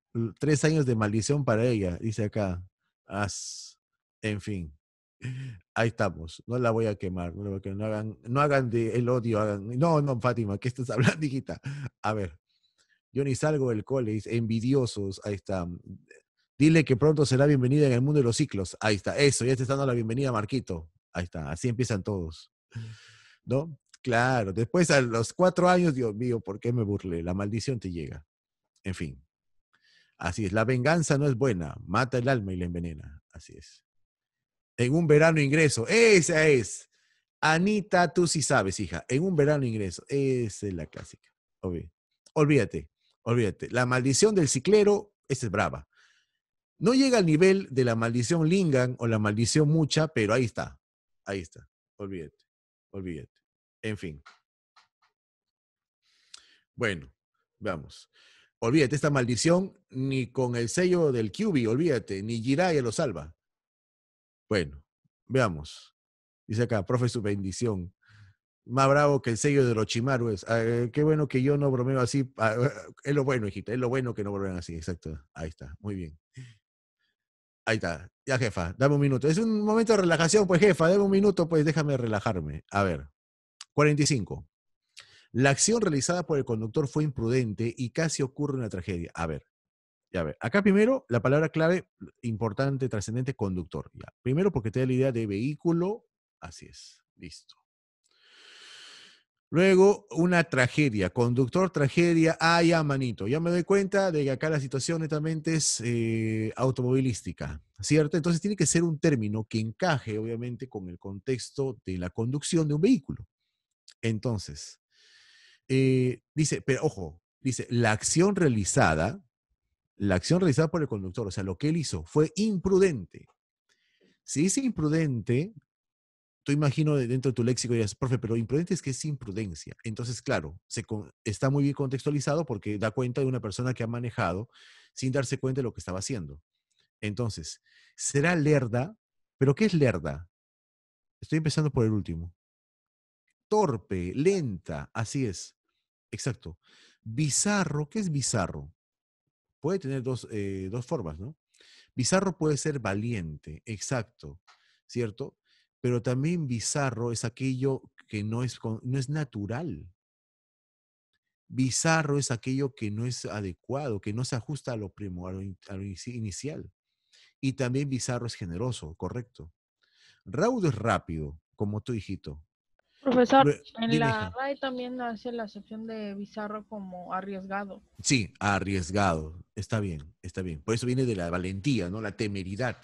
Tres años de maldición para ella, dice acá. en fin. Ahí estamos, no la voy a quemar, no, hagan, no hagan de, el odio, no, no, Fátima, ¿qué estás hablando, hijita? A ver, yo ni salgo del cole, envidiosos, ahí está. Dile que pronto será bienvenida en el mundo de los ciclos. Ahí está, eso, ya está dando la bienvenida, Marquito. Ahí está, así empiezan todos. ¿No? Claro, después a los cuatro años, Dios mío, ¿por qué me burlé? La maldición te llega. En fin, así es. La venganza no es buena, mata el alma y la envenena. Así es. En un verano ingreso, esa es. Anita, tú sí sabes, hija. En un verano ingreso, esa es la clásica. Olvídate, olvídate. La maldición del ciclero, esa es brava. No llega al nivel de la maldición Lingan o la maldición Mucha, pero ahí está. Ahí está. Olvídate. Olvídate. En fin. Bueno, veamos. Olvídate, esta maldición ni con el sello del QB, olvídate, ni Jiraiya lo salva. Bueno, veamos. Dice acá, profe, su bendición. Más bravo que el sello de los es. Ah, eh, qué bueno que yo no bromeo así. Ah, eh, es lo bueno, hijita, es lo bueno que no bromean así, exacto. Ahí está, muy bien. Ahí está. Ya, jefa, dame un minuto. Es un momento de relajación, pues, jefa, dame un minuto, pues, déjame relajarme. A ver. 45. La acción realizada por el conductor fue imprudente y casi ocurre una tragedia. A ver. Ya, ver. Acá primero, la palabra clave importante, trascendente, conductor. Primero porque te da la idea de vehículo. Así es. Listo. Luego, una tragedia, conductor tragedia, ah, ya, manito, ya me doy cuenta de que acá la situación netamente es eh, automovilística, ¿cierto? Entonces tiene que ser un término que encaje, obviamente, con el contexto de la conducción de un vehículo. Entonces, eh, dice, pero ojo, dice, la acción realizada, la acción realizada por el conductor, o sea, lo que él hizo fue imprudente. Si dice imprudente, tú imagino dentro de tu léxico y dices, profe, pero imprudente es que es imprudencia. Entonces, claro, está muy bien contextualizado porque da cuenta de una persona que ha manejado sin darse cuenta de lo que estaba haciendo. Entonces, será lerda, pero ¿qué es lerda? Estoy empezando por el último. Torpe, lenta, así es. Exacto. Bizarro, ¿qué es bizarro? Puede tener dos eh, formas, ¿no? Bizarro puede ser valiente, exacto, ¿cierto? Pero también bizarro es aquello que no es, no es natural. Bizarro es aquello que no es adecuado, que no se ajusta a lo primo, a lo, inicial. Y también bizarro es generoso, correcto. Raudo es rápido, como tu hijito. Profesor, en la RAE también hace la acepción de bizarro como arriesgado. Sí, arriesgado. Está bien, está bien. Por eso viene de la valentía, ¿no? La temeridad.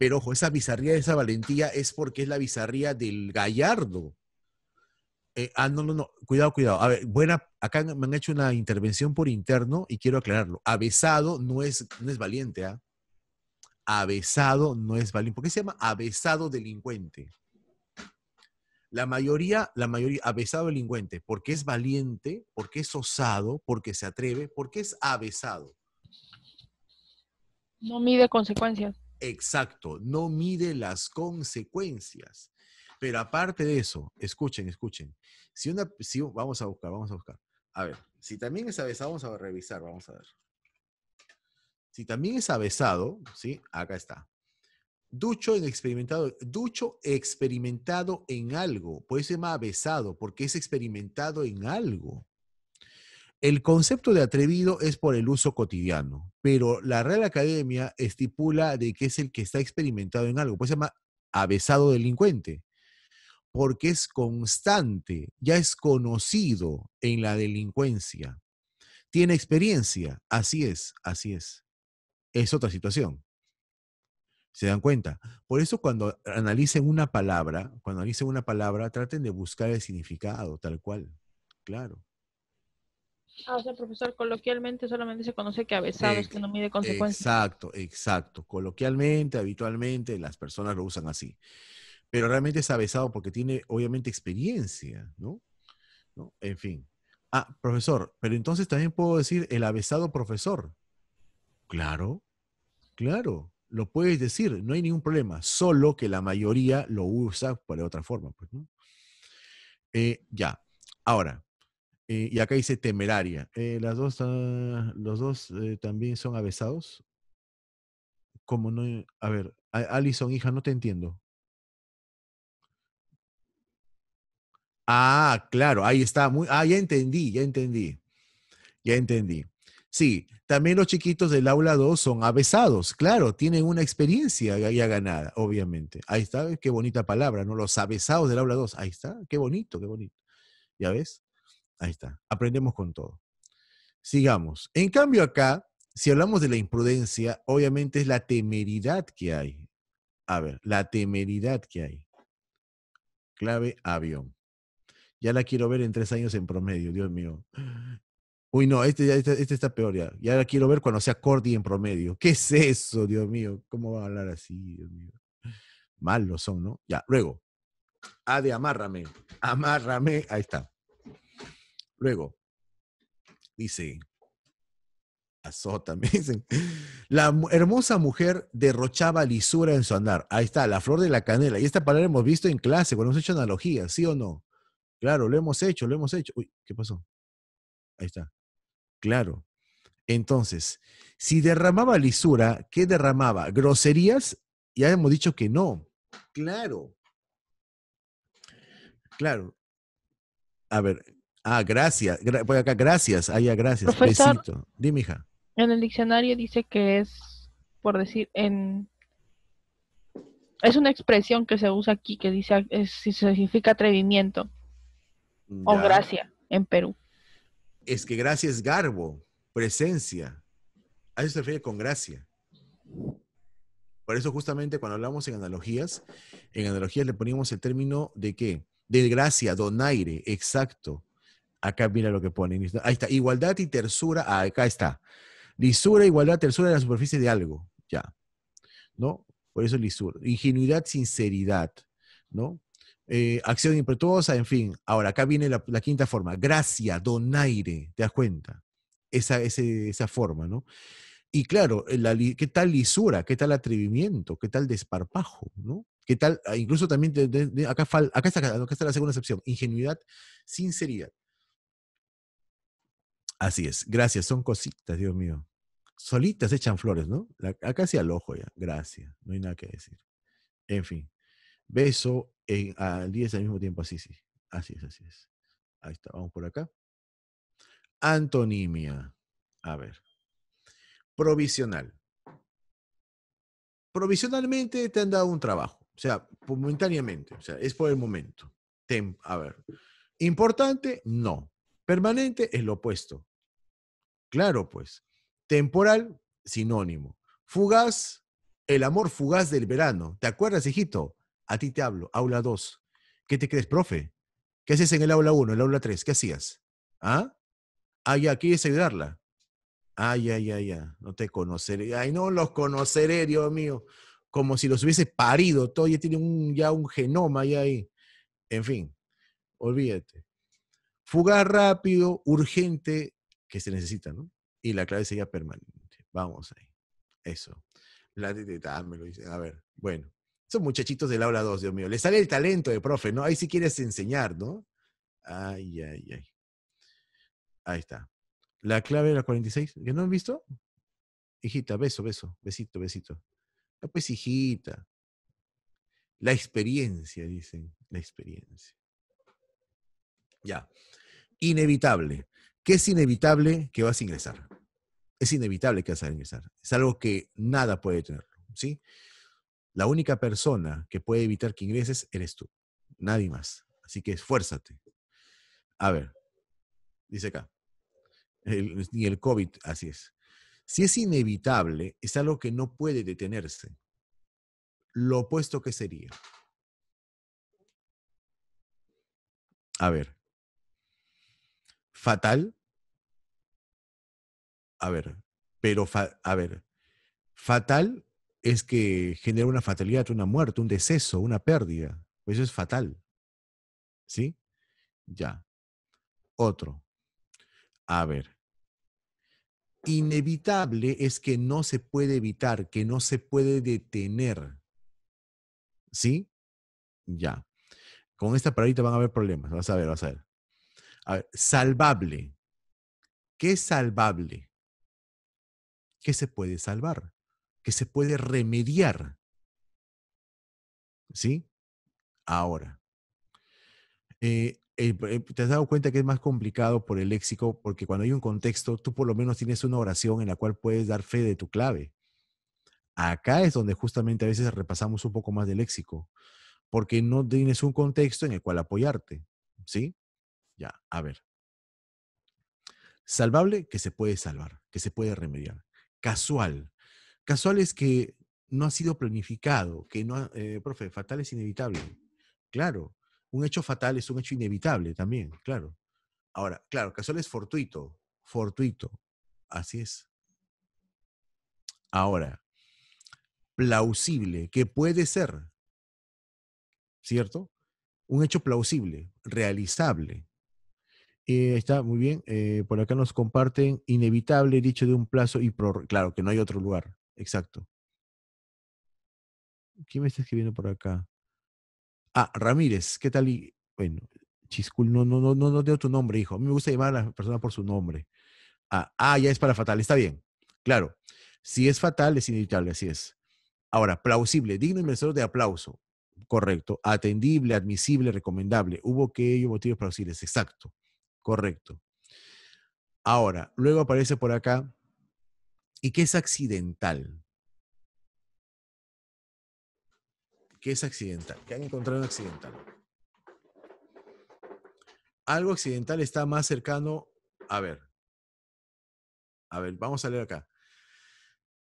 Pero ojo, esa bizarría, esa valentía es porque es la bizarría del gallardo. Eh, ah, no, no, no, cuidado, cuidado. A ver, buena, acá me han hecho una intervención por interno y quiero aclararlo. Avesado no es, no es valiente, ¿ah? Avesado no es valiente. ¿Por qué se llama avesado delincuente? La mayoría, la mayoría, avesado delincuente, porque es valiente, porque es osado, porque se atreve, porque es avesado. No mide consecuencias. Exacto, no mide las consecuencias. Pero aparte de eso, escuchen, escuchen. Si una, si, vamos a buscar, vamos a buscar. A ver, si también es avesado, vamos a revisar, vamos a ver. Si también es avesado, ¿sí? Acá está. Ducho experimentado, ducho experimentado en algo. Por eso se llama porque es experimentado en algo. El concepto de atrevido es por el uso cotidiano, pero la Real Academia estipula de que es el que está experimentado en algo, pues se llama avesado delincuente, porque es constante, ya es conocido en la delincuencia, tiene experiencia, así es, así es. Es otra situación. ¿Se dan cuenta? Por eso cuando analicen una palabra, cuando analicen una palabra, traten de buscar el significado tal cual. Claro. Ah, o sea, profesor, coloquialmente solamente se conoce que avesado, es que no mide consecuencias. Exacto, exacto. Coloquialmente, habitualmente, las personas lo usan así. Pero realmente es avesado porque tiene, obviamente, experiencia, ¿no? En fin. Ah, profesor, pero entonces también puedo decir el avesado profesor. Claro, claro, lo puedes decir, no hay ningún problema, solo que la mayoría lo usa por otra forma. Pues, ¿no? Eh, ya, ahora, eh, y acá dice temeraria. Eh, las dos, los dos eh, también son avesados. Como no, a ver, Alison, hija, no te entiendo. Ah, claro, ahí está. Muy, ah, ya entendí, ya entendí. Ya entendí. Sí, también los chiquitos del aula 2 son avesados, claro, tienen una experiencia ya ganada, obviamente. Ahí está, qué bonita palabra, ¿no? Los avesados del aula 2, ahí está, qué bonito, qué bonito. ¿Ya ves? Ahí está, aprendemos con todo. Sigamos. En cambio acá, si hablamos de la imprudencia, obviamente es la temeridad que hay. A ver, la temeridad que hay. Clave avión. Ya la quiero ver en tres años en promedio, Dios mío. Uy, no, este, este, este, está peor ya. Ya la quiero ver cuando sea Cordy en promedio. ¿Qué es eso, Dios mío? ¿Cómo va a hablar así, Dios mío? lo son, ¿no? Ya, luego. A de amárrame. Amárrame. Ahí está. Luego, dice, azota, me La hermosa mujer derrochaba lisura en su andar. Ahí está, la flor de la canela. Y esta palabra hemos visto en clase, cuando hemos hecho analogías, ¿sí o no? Claro, lo hemos hecho, lo hemos hecho. Uy, ¿qué pasó? Ahí está. Claro. Entonces, si derramaba lisura, ¿qué derramaba? ¿Groserías? Ya hemos dicho que no. Claro. Claro. A ver, Ah, gracias. voy acá, gracias. Ah, gracias. Besito. Dime, hija. En el diccionario dice que es, por decir, en... Es una expresión que se usa aquí que dice, si significa atrevimiento. Mm, o gracia, en Perú. Es que gracia es garbo, presencia. A eso se refiere con gracia. Por eso justamente cuando hablamos en analogías, en analogías le poníamos el término de qué? De gracia, donaire, exacto. Acá mira lo que ponen. Ahí está. Igualdad y tersura. Ah, acá está. Lisura, igualdad, tersura en la superficie de algo. Ya. ¿No? Por eso lisura. Ingenuidad, sinceridad. ¿No? Eh, acción impetuosa, en fin. Ahora, acá viene la, quinta forma. Gracia, donaire. ¿Te das cuenta? Esa, esa forma, ¿no? Y claro, eh, ¿qué tal lisura? ¿Qué tal atrevimiento? ¿Qué tal desparpajo? ¿No? ¿Qué tal? Ah, incluso también, acá, acá, está, la segunda excepción, ingenuidad, sinceridad. Así es, gracias, son cositas, Dios mío. Solitas echan flores, ¿no? acá sí al ojo ya, gracias, no hay nada que decir. En fin, beso en, al 10 al mismo tiempo, así, sí, así es, así es. Ahí está, vamos por acá. Antonimia, a ver, provisional. Provisionalmente te han dado un trabajo, o sea, momentáneamente, o sea, es por el momento. a ver, importante, no. Permanente es lo opuesto. Claro, pues. Temporal, sinónimo. Fugaz, el amor fugaz del verano. ¿Te acuerdas, hijito? A ti te hablo, aula 2. ¿Qué te crees, profe? ¿Qué haces en el aula 1, el aula 3? ¿Qué hacías? ¿Ah? Ah, ya, ¿quieres ayudarla? Ay, ah, ya, ya, ya. No te conoceré. Ay, no los conoceré, Dios mío. Como si los hubiese parido. Todo ya tiene un, ya un genoma ya ahí. En fin, olvídate. Fugar rápido, urgente, que se necesita, ¿no? Y la clave sería permanente. Vamos ahí. Eso. La me lo dice. A ver, bueno. Son muchachitos del aula 2, Dios mío. Le sale el talento de profe, ¿no? Ahí sí quieres enseñar, ¿no? Ay, ay, ay. Ahí está. La clave de la 46. ¿Que no han visto? Hijita, beso, beso. Besito, besito. Ah, pues, hijita. La experiencia, dicen. La experiencia. Ya. Inevitable es inevitable que vas a ingresar. Es inevitable que vas a ingresar. Es algo que nada puede detenerlo. ¿sí? La única persona que puede evitar que ingreses eres tú, nadie más. Así que esfuérzate. A ver, dice acá, ni el COVID, así es. Si es inevitable, es algo que no puede detenerse. Lo opuesto que sería. A ver, fatal a ver, pero, a ver, fatal es que genera una fatalidad, una muerte, un deceso, una pérdida. Eso es fatal. ¿Sí? Ya. Otro. A ver. Inevitable es que no se puede evitar, que no se puede detener. ¿Sí? Ya. Con esta paradita van a haber problemas. Vas a ver, vas a ver. A ver, salvable. ¿Qué es salvable? que se puede salvar, que se puede remediar. ¿Sí? Ahora, eh, eh, eh, te has dado cuenta que es más complicado por el léxico, porque cuando hay un contexto, tú por lo menos tienes una oración en la cual puedes dar fe de tu clave. Acá es donde justamente a veces repasamos un poco más de léxico, porque no tienes un contexto en el cual apoyarte. ¿Sí? Ya, a ver. Salvable que se puede salvar, que se puede remediar casual. Casual es que no ha sido planificado, que no, ha, eh, profe, fatal es inevitable. Claro, un hecho fatal es un hecho inevitable también, claro. Ahora, claro, casual es fortuito, fortuito, así es. Ahora, plausible, que puede ser, ¿cierto? Un hecho plausible, realizable. Eh, está muy bien. Eh, por acá nos comparten inevitable dicho de un plazo y claro que no hay otro lugar. Exacto. ¿Quién me está escribiendo por acá? Ah, Ramírez, ¿qué tal? bueno, Chiscul, no, no, no, no, no tengo tu nombre, hijo. A mí me gusta llamar a la persona por su nombre. Ah, ah, ya es para fatal, está bien. Claro, si es fatal, es inevitable, así es. Ahora, plausible, digno y merecedor de aplauso. Correcto. Atendible, admisible, recomendable. Hubo que ello motivos plausibles. Exacto. Correcto. Ahora, luego aparece por acá, ¿y qué es accidental? ¿Qué es accidental? ¿Qué han encontrado en accidental? Algo accidental está más cercano, a ver, a ver, vamos a leer acá.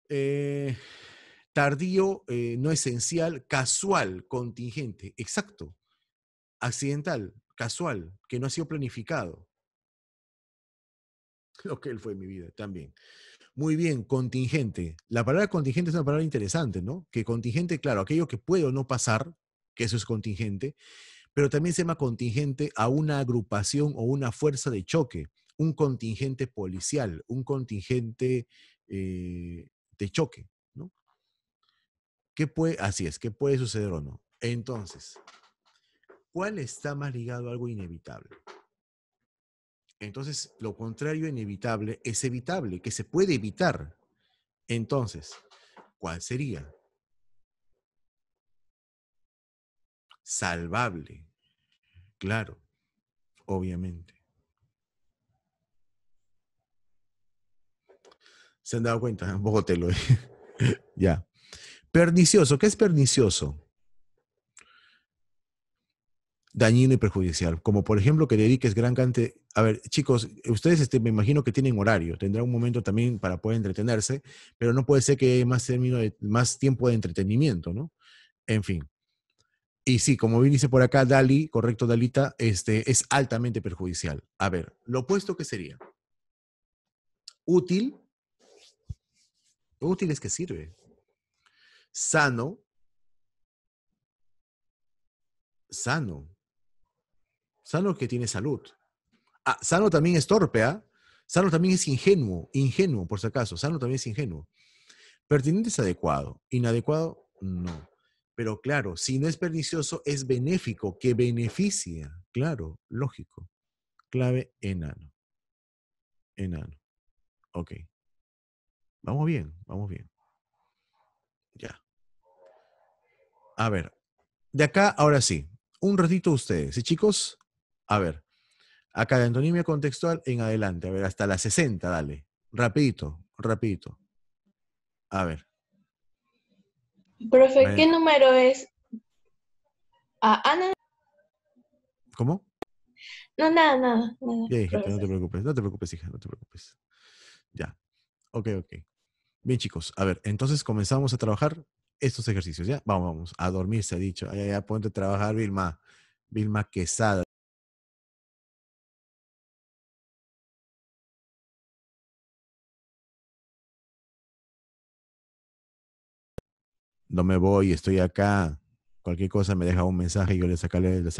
Eh, tardío, eh, no esencial, casual, contingente, exacto. Accidental, casual, que no ha sido planificado lo que él fue en mi vida también. Muy bien, contingente. La palabra contingente es una palabra interesante, ¿no? Que contingente, claro, aquello que puede o no pasar, que eso es contingente, pero también se llama contingente a una agrupación o una fuerza de choque, un contingente policial, un contingente eh, de choque, ¿no? ¿Qué puede, así es, qué puede suceder o no? Entonces, ¿cuál está más ligado a algo inevitable? Entonces, lo contrario inevitable es evitable, que se puede evitar. Entonces, ¿cuál sería? Salvable. Claro, obviamente. ¿Se han dado cuenta? lo ya. Pernicioso. ¿Qué es pernicioso? dañino y perjudicial, como por ejemplo que dediques gran cante, a ver chicos, ustedes este, me imagino que tienen horario, tendrán un momento también para poder entretenerse, pero no puede ser que más más tiempo de entretenimiento, ¿no? En fin. Y sí, como bien dice por acá Dali, correcto Dalita, este, es altamente perjudicial. A ver, lo opuesto que sería útil, útil es que sirve, sano, sano, Sano que tiene salud. Ah, Sano también es torpe, ¿ah? Sano también es ingenuo, ingenuo, por si acaso. Sano también es ingenuo. Pertinente es adecuado, inadecuado no. Pero claro, si no es pernicioso, es benéfico, que beneficia. Claro, lógico. Clave enano. Enano. Ok. Vamos bien, vamos bien. Ya. A ver, de acá ahora sí. Un ratito ustedes. ¿Sí, chicos? A ver, acá de antonimia contextual en adelante, a ver, hasta la 60, dale. Rapidito, rapidito. A ver. Profe, ¿qué número es? a ah, Ana. Ah, ¿Cómo? No, nada, nada. no te preocupes, no te preocupes, hija, no te preocupes. Ya. Ok, ok. Bien, chicos, a ver, entonces comenzamos a trabajar estos ejercicios, ¿ya? Vamos, vamos, a dormir se ha dicho. Ya, ya, ponte a trabajar, Vilma. Vilma Quesada. me voy, estoy acá, cualquier cosa me deja un mensaje y yo les, sacaré el les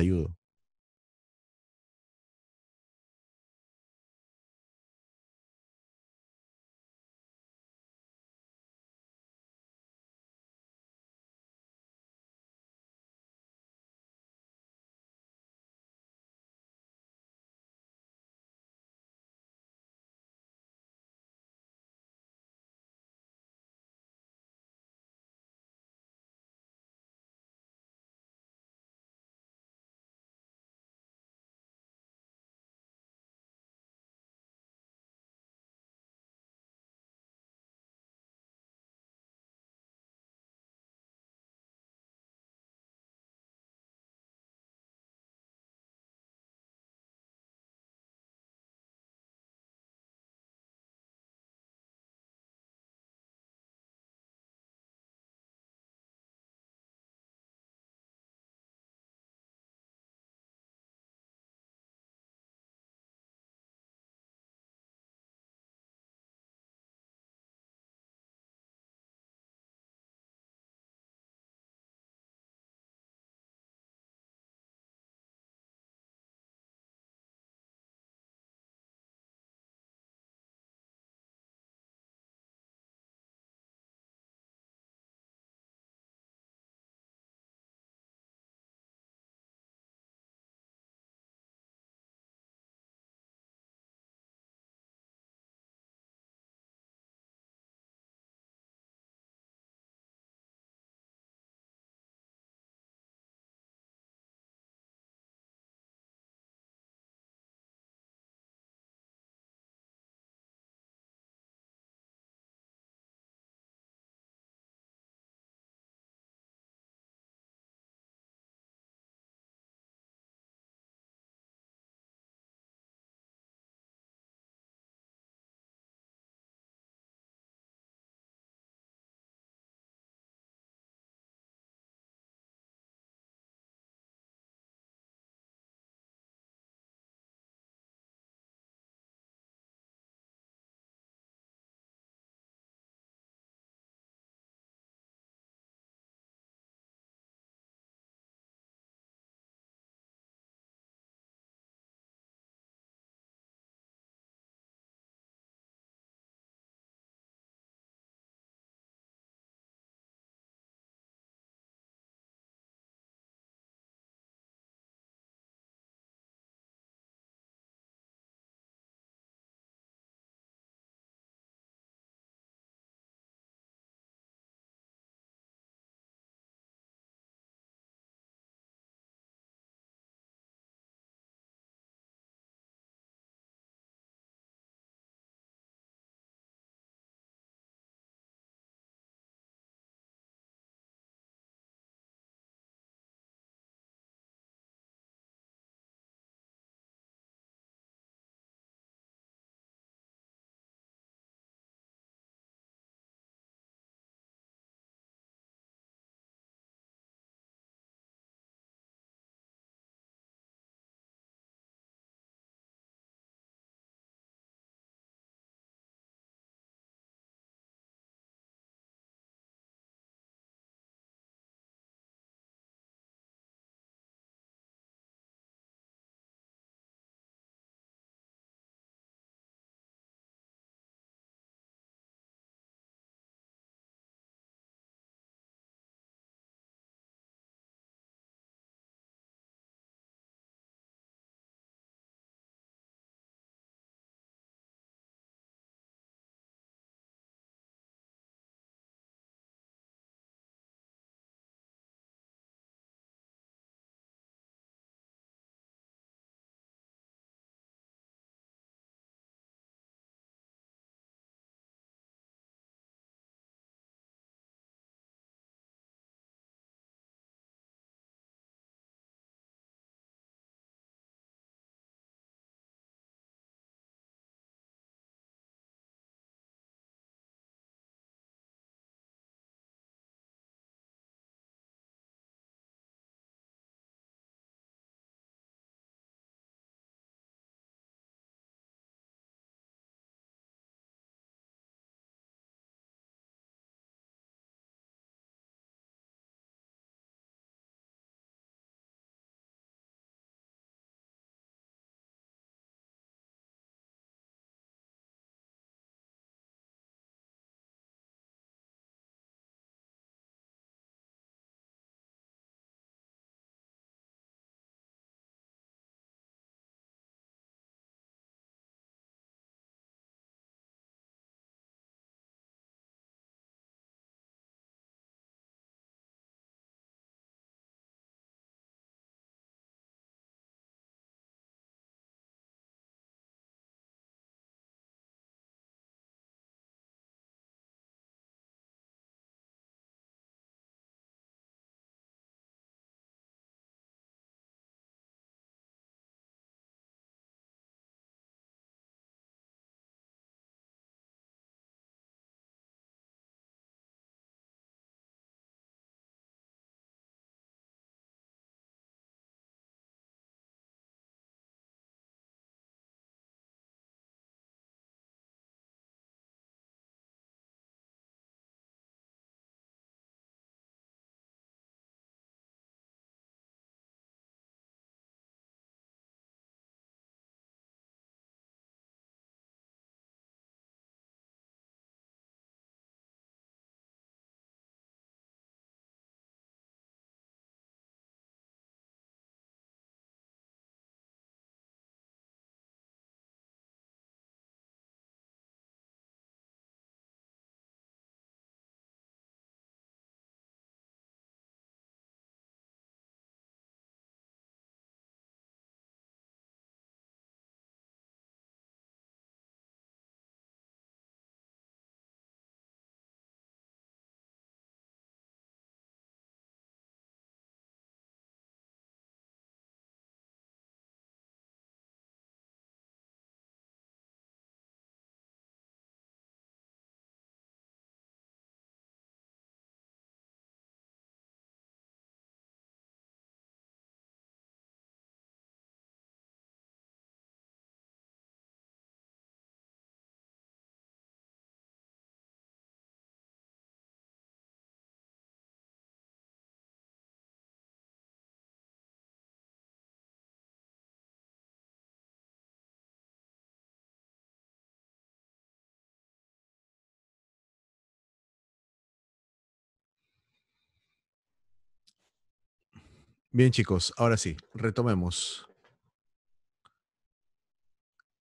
Bien, chicos, ahora sí, retomemos.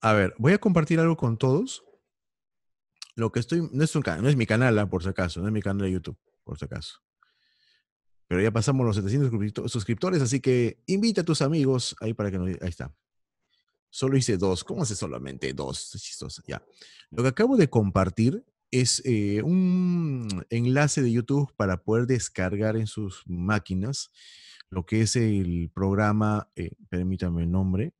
A ver, voy a compartir algo con todos. Lo que estoy, no es, un, no es mi canal, ah, por si acaso, no es mi canal de YouTube, por si acaso. Pero ya pasamos los 700 suscriptores, así que invita a tus amigos ahí para que nos... Ahí está. Solo hice dos. ¿Cómo hace solamente dos? Ya. Lo que acabo de compartir es eh, un enlace de YouTube para poder descargar en sus máquinas lo que es el programa, eh, permítame el nombre,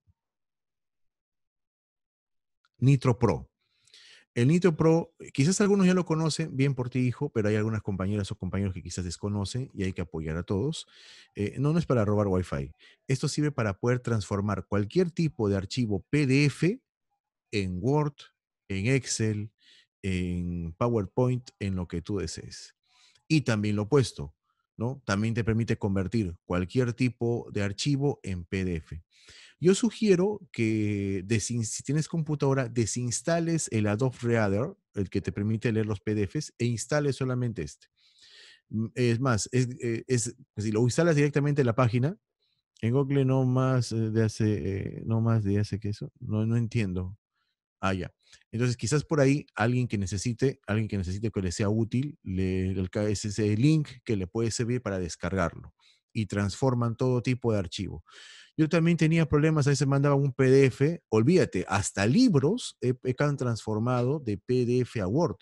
Nitro Pro. El Nitro Pro, eh, quizás algunos ya lo conocen, bien por ti, hijo, pero hay algunas compañeras o compañeros que quizás desconocen y hay que apoyar a todos. Eh, no, no es para robar Wi-Fi. Esto sirve para poder transformar cualquier tipo de archivo PDF en Word, en Excel, en PowerPoint, en lo que tú desees. Y también lo opuesto, también te permite convertir cualquier tipo de archivo en PDF. Yo sugiero que si tienes computadora, desinstales el Adobe Reader, el que te permite leer los PDFs, e instales solamente este. Mm, es más, eh, es, si lo instalas directamente en la página, en Google no más eh, de hace, eh, no más de hace que eso, no, no entiendo. Ah, ya. Entonces, quizás por ahí alguien que necesite, alguien que necesite que le sea útil, le, ese link que le puede servir para descargarlo y transforman todo tipo de archivo. Yo también tenía problemas, a veces mandaba un PDF, olvídate, hasta libros he, transformado de PDF a Word,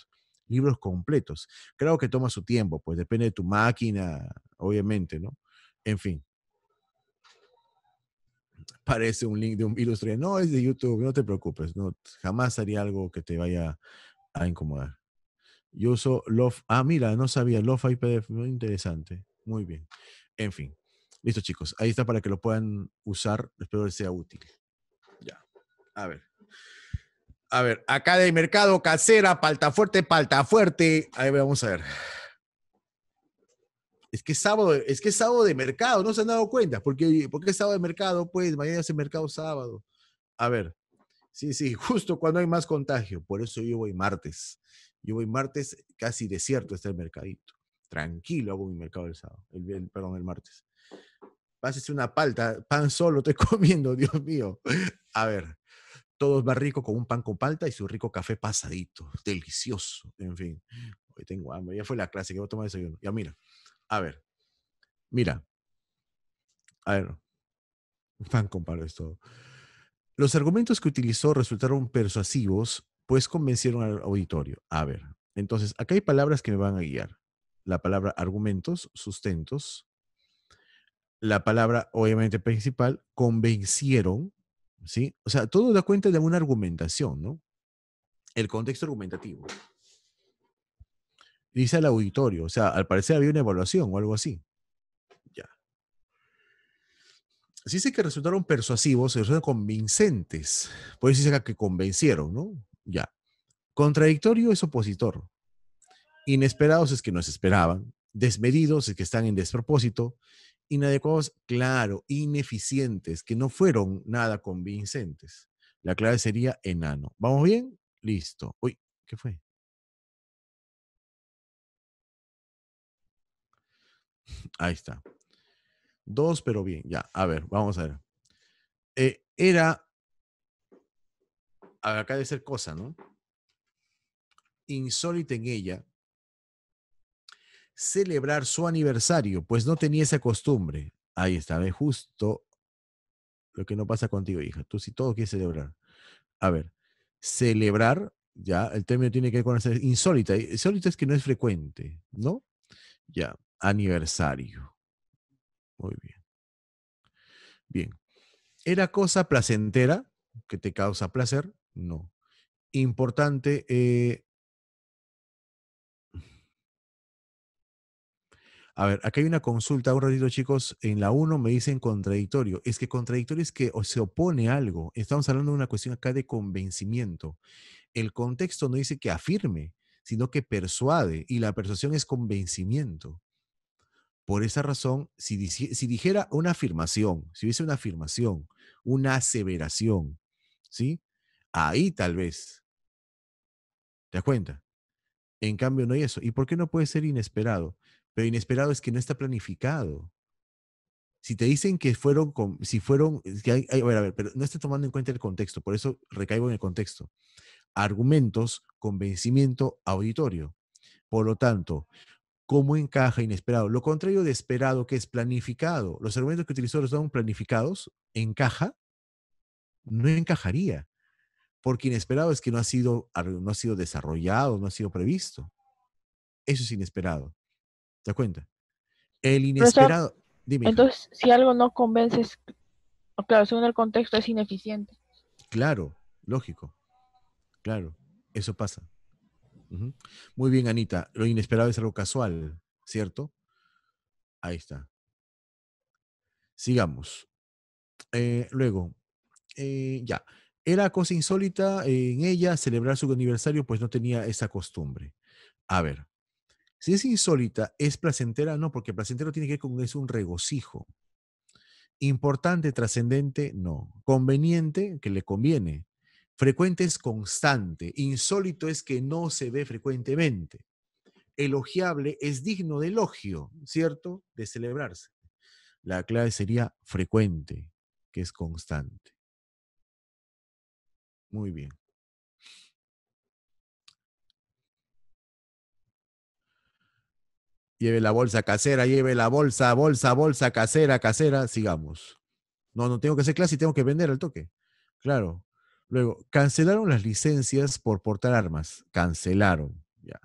libros completos. Creo que toma su tiempo, pues depende de tu máquina, obviamente, ¿no? En fin, parece un link de un ilustre. No, es de YouTube, no te preocupes, no, jamás haría algo que te vaya a incomodar. Yo uso Love. Ah, mira, no sabía, Love PDF, muy interesante, muy bien. En fin, listo chicos, ahí está para que lo puedan usar, espero que sea útil. Ya, a ver. A ver, acá del mercado, casera, palta fuerte, palta fuerte. Ahí vamos a ver es que es sábado, es que sábado de mercado, no se han dado cuenta, porque, porque es sábado de mercado, pues mañana es mercado sábado. A ver, sí, sí, justo cuando hay más contagio, por eso yo voy martes. Yo voy martes, casi desierto está el mercadito. Tranquilo hago mi mercado el sábado, el, perdón, el martes. Pásese una palta, pan solo estoy comiendo, Dios mío. A ver, todo va rico con un pan con palta y su rico café pasadito, delicioso, en fin. Hoy tengo ya fue la clase que voy a tomar desayuno. Ya mira. A ver, mira. A ver, fan comparo esto. Los argumentos que utilizó resultaron persuasivos, pues convencieron al auditorio. A ver, entonces, acá hay palabras que me van a guiar. La palabra argumentos, sustentos. La palabra, obviamente, principal, convencieron. ¿Sí? O sea, todo da cuenta de una argumentación, ¿no? El contexto argumentativo dice el auditorio. O sea, al parecer había una evaluación o algo así. Ya. Así dice que resultaron persuasivos, se resultaron convincentes. Por eso que convencieron, ¿no? Ya. Contradictorio es opositor. Inesperados es que no se esperaban. Desmedidos es que están en despropósito. Inadecuados, claro, ineficientes, que no fueron nada convincentes. La clave sería enano. ¿Vamos bien? Listo. Uy, ¿qué fue? Ahí está. Dos, pero bien, ya. A ver, vamos a ver. Eh, era, acá de ser cosa, ¿no? Insólita en ella celebrar su aniversario, pues no tenía esa costumbre. Ahí está, ve justo lo que no pasa contigo, hija. Tú sí todo quieres celebrar. A ver, celebrar, ya, el término tiene que ver con ser insólita. Insólita es que no es frecuente, ¿no? Ya aniversario. Muy bien. Bien. ¿Era cosa placentera que te causa placer? No. Importante. Eh A ver, acá hay una consulta, un ratito chicos, en la 1 me dicen contradictorio. Es que contradictorio es que se opone algo. Estamos hablando de una cuestión acá de convencimiento. El contexto no dice que afirme, sino que persuade, y la persuasión es convencimiento. Por esa razón, si, dijera una afirmación, si hubiese una afirmación, una aseveración, ¿sí? Ahí tal vez. ¿Te das cuenta? En cambio, no hay eso. ¿Y por qué no puede ser inesperado? Pero inesperado es que no está planificado. Si te dicen que fueron, si fueron, a ver, a ver, pero no está tomando en cuenta el contexto, por eso recaigo en el contexto. Argumentos, convencimiento, auditorio. Por lo tanto, ¿Cómo encaja inesperado. Lo contrario de esperado, que es planificado. Los argumentos que utilizó son planificados, encaja, no encajaría, porque inesperado es que no ha sido, no ha sido desarrollado, no ha sido previsto. Eso es inesperado. ¿Te das cuenta? El inesperado. entonces, si algo no convence, claro, según el contexto es ineficiente. Claro, lógico. Claro, eso pasa. Muy bien, Anita. Lo inesperado es algo casual, ¿cierto? Ahí está. Sigamos. Eh, luego, eh, ya. Era cosa insólita en ella celebrar su aniversario, pues no tenía esa costumbre. A ver, si es insólita, ¿es placentera? No, porque placentero tiene que ver con es un regocijo. Importante, trascendente, no. Conveniente, que le conviene. Frecuente es constante, insólito es que no se ve frecuentemente. Elogiable es digno de elogio, ¿cierto? De celebrarse. La clave sería frecuente, que es constante. Muy bien. Lleve la bolsa casera, lleve la bolsa, bolsa, bolsa casera, casera, sigamos. No, no tengo que hacer clase y tengo que vender al toque. Claro, Luego, cancelaron las licencias por portar armas. Cancelaron. Ya.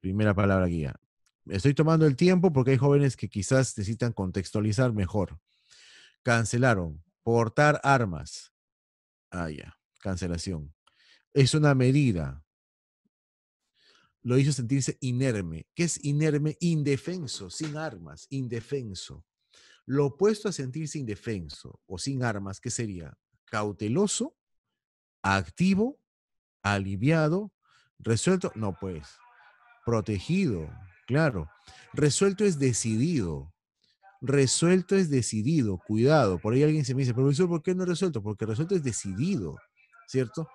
Primera palabra guía. Estoy tomando el tiempo porque hay jóvenes que quizás necesitan contextualizar mejor. Cancelaron. Portar armas. Ah, ya. Cancelación. Es una medida. Lo hizo sentirse inerme. ¿Qué es inerme? Indefenso, sin armas, indefenso. Lo opuesto a sentirse indefenso o sin armas, ¿qué sería? Cauteloso activo, aliviado, resuelto, no pues, protegido, claro. Resuelto es decidido. Resuelto es decidido, cuidado. Por ahí alguien se me dice, profesor, ¿por qué no resuelto? Porque resuelto es decidido, ¿cierto?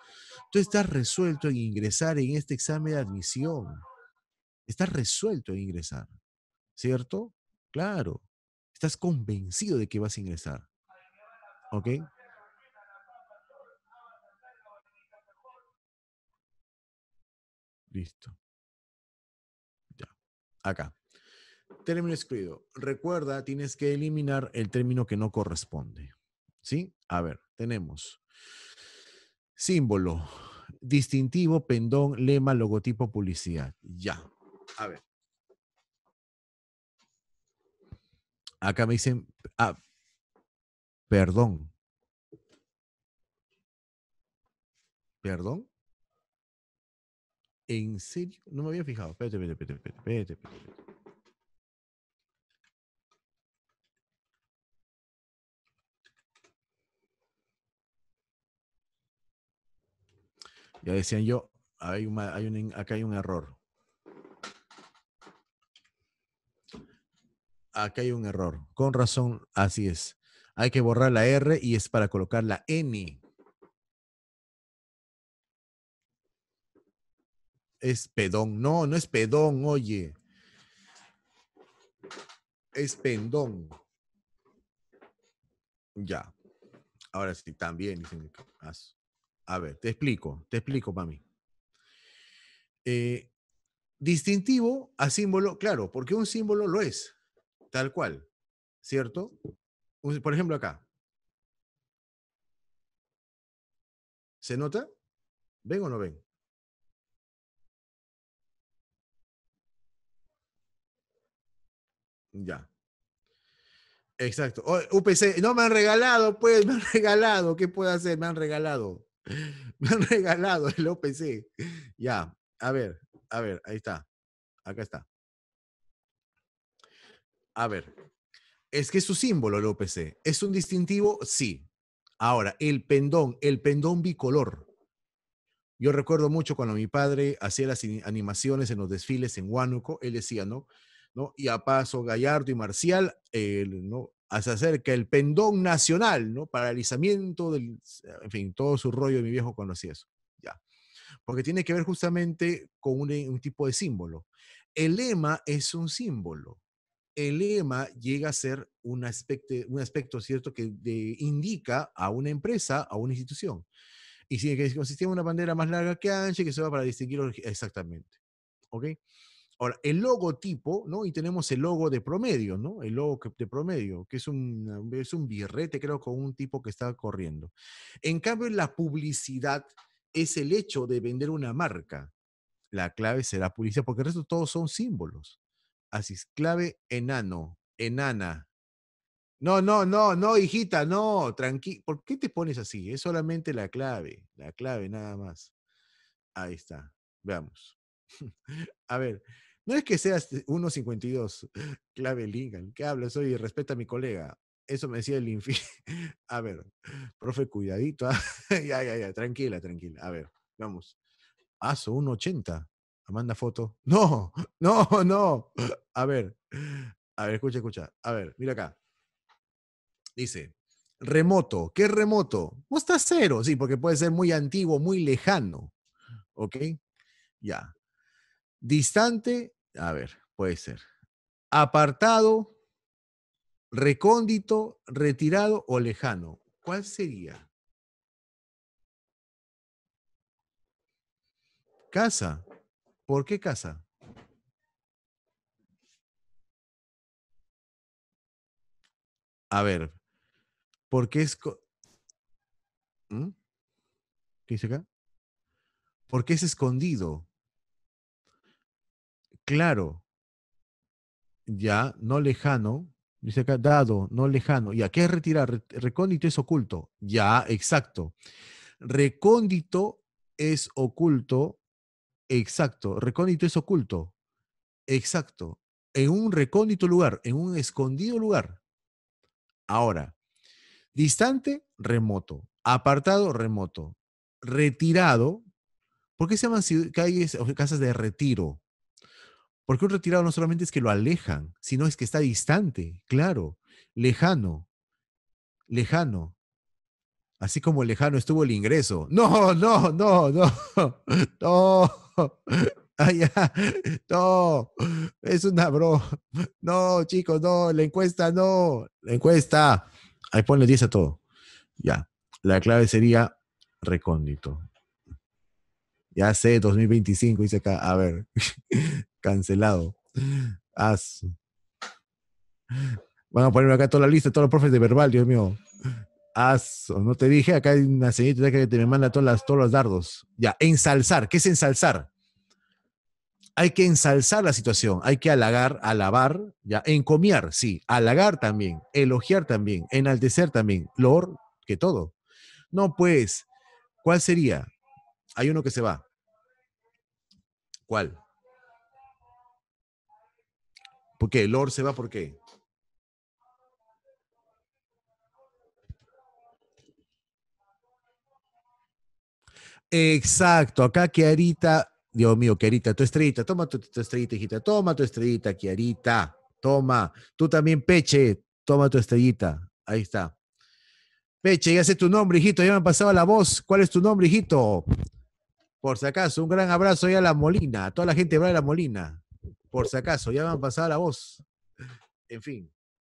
Tú estás resuelto en ingresar en este examen de admisión. Estás resuelto en ingresar, ¿cierto? Claro. Estás convencido de que vas a ingresar. ¿Ok? Listo. Ya. Acá. Término escrito. Recuerda, tienes que eliminar el término que no corresponde. ¿Sí? A ver, tenemos símbolo, distintivo, pendón, lema, logotipo, publicidad. Ya. A ver. Acá me dicen, ah, perdón. ¿Perdón? ¿En serio? No me había fijado. Espérate, espérate, espérate, espérate, Ya decían yo, hay hay acá hay un error. Acá hay un error. Con razón, así es. Hay que borrar la R y es para colocar la N. es pedón. No, no es pedón, oye. Es pendón. Ya. Ahora sí, también A ver, te explico, te explico, mami. mí eh, distintivo a símbolo, claro, porque un símbolo lo es, tal cual, ¿cierto? Por ejemplo, acá. ¿Se nota? ¿Ven o no ven? Ya. Exacto. UPC, no me han regalado, pues, me han regalado. ¿Qué puedo hacer? Me han regalado. Me han regalado el OPC. Ya, a ver, a ver, ahí está. Acá está. A ver, es que es su símbolo el OPC. ¿Es un distintivo? Sí. Ahora, el pendón, el pendón bicolor. Yo recuerdo mucho cuando mi padre hacía las animaciones en los desfiles en Huánuco, él decía, ¿no? Y a paso Gallardo y Marcial, eh, ¿no? acerca el pendón nacional, ¿no? Paralizamiento del, en fin, todo su rollo de mi viejo conocía eso, ya. Porque tiene que ver justamente con un, tipo de símbolo. El lema es un símbolo. El lema llega a ser un aspecto, un aspecto cierto que indica a una empresa, a una institución. Y si consistía en una bandera más larga que ancha, que se va para distinguirlo exactamente. ¿Ok? Ahora, el logotipo, ¿no? Y tenemos el logo de promedio, ¿no? El logo de promedio, que es un, un birrete, creo, con un tipo que está corriendo. En cambio, la publicidad es el hecho de vender una marca. La clave será publicidad, porque el resto todos son símbolos. Así es, clave enano, enana. No, no, no, no, hijita, no, tranqui. ¿Por qué te pones así? Es solamente la clave, la clave nada más. Ahí está, veamos. A ver, no es que seas 1.52, clave Lincoln. ¿Qué hablas? hoy? respeta a mi colega. Eso me decía el infi. A ver, profe, cuidadito. Ah, ya, ya, ya, tranquila, tranquila. A ver, vamos. Aso, 1.80. Manda foto. No, no, no. A ver, a ver, escucha, escucha. A ver, mira acá. Dice, remoto. ¿Qué remoto? No está cero, sí, porque puede ser muy antiguo, muy lejano. ¿Ok? Ya. Distante, a ver, puede ser. Apartado, recóndito, retirado o lejano. ¿Cuál sería? Casa. ¿Por qué casa? A ver, ¿por qué es... ¿Mm? ¿Qué dice acá? qué es escondido claro, ya, no lejano, dice acá, dado, no lejano, a ¿qué es retirar? Recóndito es oculto, ya, exacto. Recóndito es oculto, exacto. Recóndito es oculto, exacto. En un recóndito lugar, en un escondido lugar. Ahora, distante, remoto. Apartado, remoto. Retirado, ¿por qué se llaman calles o casas de retiro? Porque un retirado no solamente es que lo alejan, sino es que está distante, claro, lejano, lejano. Así como lejano estuvo el ingreso. No, no, no, no, no. Ay, ah, ya. No, es una bro. No, chicos, no, la encuesta no, la encuesta. Ahí ponle 10 a todo. Ya, la clave sería recóndito. Ya sé, 2025, dice acá. A ver, Cancelado. As. vamos a ponerme acá toda la lista, todos los profes de verbal, Dios mío. aso No te dije, acá hay una señorita que te manda todas las, todos los dardos. Ya, ensalzar. ¿Qué es ensalzar? Hay que ensalzar la situación, hay que halagar, alabar, ya, encomiar, sí, halagar también, elogiar también, enaltecer también, lor que todo. No, pues, ¿cuál sería? Hay uno que se va. ¿Cuál? ¿Por qué? Lord se va, ¿por qué? Exacto, acá Kiarita, Dios mío, Kiarita, tu estrellita, toma tu, estrellita, hijita, toma tu estrellita, Kiarita, toma, tú también, Peche, toma tu estrellita, ahí está. Peche, ya sé tu nombre, hijito, ya me pasado la voz, ¿cuál es tu nombre, hijito? Por si acaso, un gran abrazo ya a la Molina, a toda la gente de la Molina por si acaso, ya me han pasado la voz. En fin,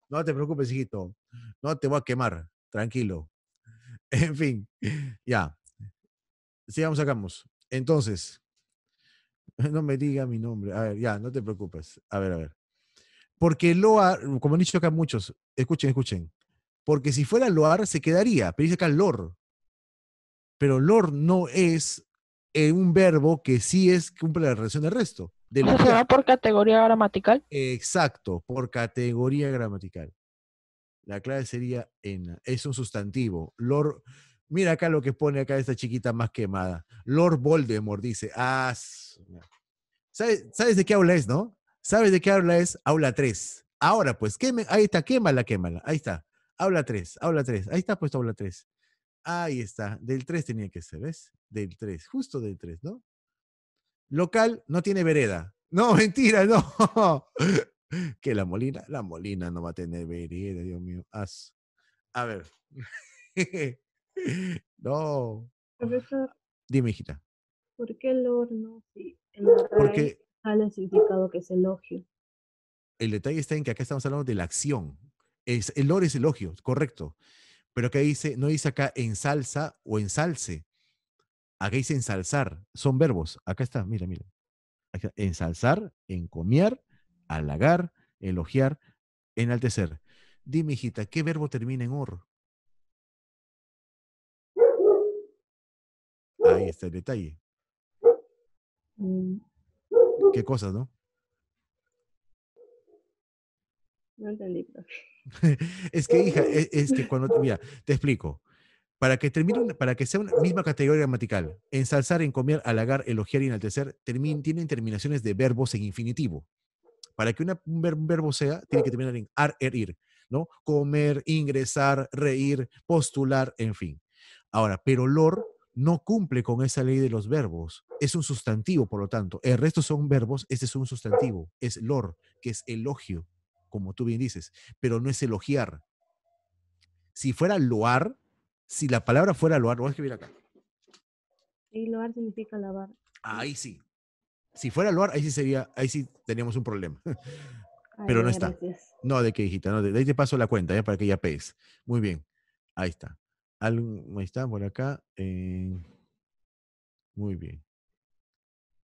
no te preocupes, hijito, no te voy a quemar, tranquilo. En fin, ya. Sigamos, sacamos. Entonces, no me diga mi nombre. A ver, ya, no te preocupes. A ver, a ver. Porque Loar, como han dicho acá muchos, escuchen, escuchen. Porque si fuera Loar, se quedaría, pero dice acá Lor. Pero Lor no es eh, un verbo que sí es cumple la relación del resto. De se va por categoría gramatical. Exacto, por categoría gramatical. La clave sería en. Es un sustantivo. Lord, mira acá lo que pone acá esta chiquita más quemada. Lord Voldemort dice. Ah, ¿sabes, de qué aula es, no? ¿Sabes de qué habla es? Aula 3. Ahora, pues, queme, ahí está, quémala, quémala. Ahí está. aula 3, habla 3. Ahí está puesto aula 3. Ahí está. Del 3 tenía que ser, ¿ves? Del 3, justo del 3, ¿no? local no tiene vereda. No, mentira, no. que la Molina, la Molina no va a tener vereda, Dios mío. A ver. no. Dime, hijita. ¿Por qué el horno? Si en Porque significado que es elogio. El detalle está en que acá estamos hablando de la acción. Es, el horno es elogio, correcto. Pero que dice, no dice acá en salsa o en ensalce, Acá dice ensalzar, son verbos. Acá está, mira, mira. ensalzar, encomiar, halagar, elogiar, enaltecer. Dime, hijita, ¿qué verbo termina en or? Ahí está el detalle. Mm. Qué cosas, ¿no? No entendí. es que, hija, es, es que cuando, mira, te explico. Para que, termine para que sea una misma categoría gramatical, ensalzar, encomiar, halagar, elogiar y enaltecer tienen terminaciones de verbos en infinitivo. Para que un, verbo sea, tiene que terminar en ar, er, ir, ¿no? Comer, ingresar, reír, postular, en fin. Ahora, pero lor no cumple con esa ley de los verbos. Es un sustantivo, por lo tanto. El resto son verbos, este es un sustantivo. Es lor, que es elogio, como tú bien dices, pero no es elogiar. Si fuera loar, si la palabra fuera loar, lo voy a escribir acá. Y loar significa lavar. Ahí sí. Si fuera loar, ahí sí sería, ahí sí teníamos un problema. Pero no está. No, de qué hijita, no, de, ahí te paso la cuenta, ya para que ya pegues. Muy bien. Ahí está. ahí está, por acá. Eh. muy bien.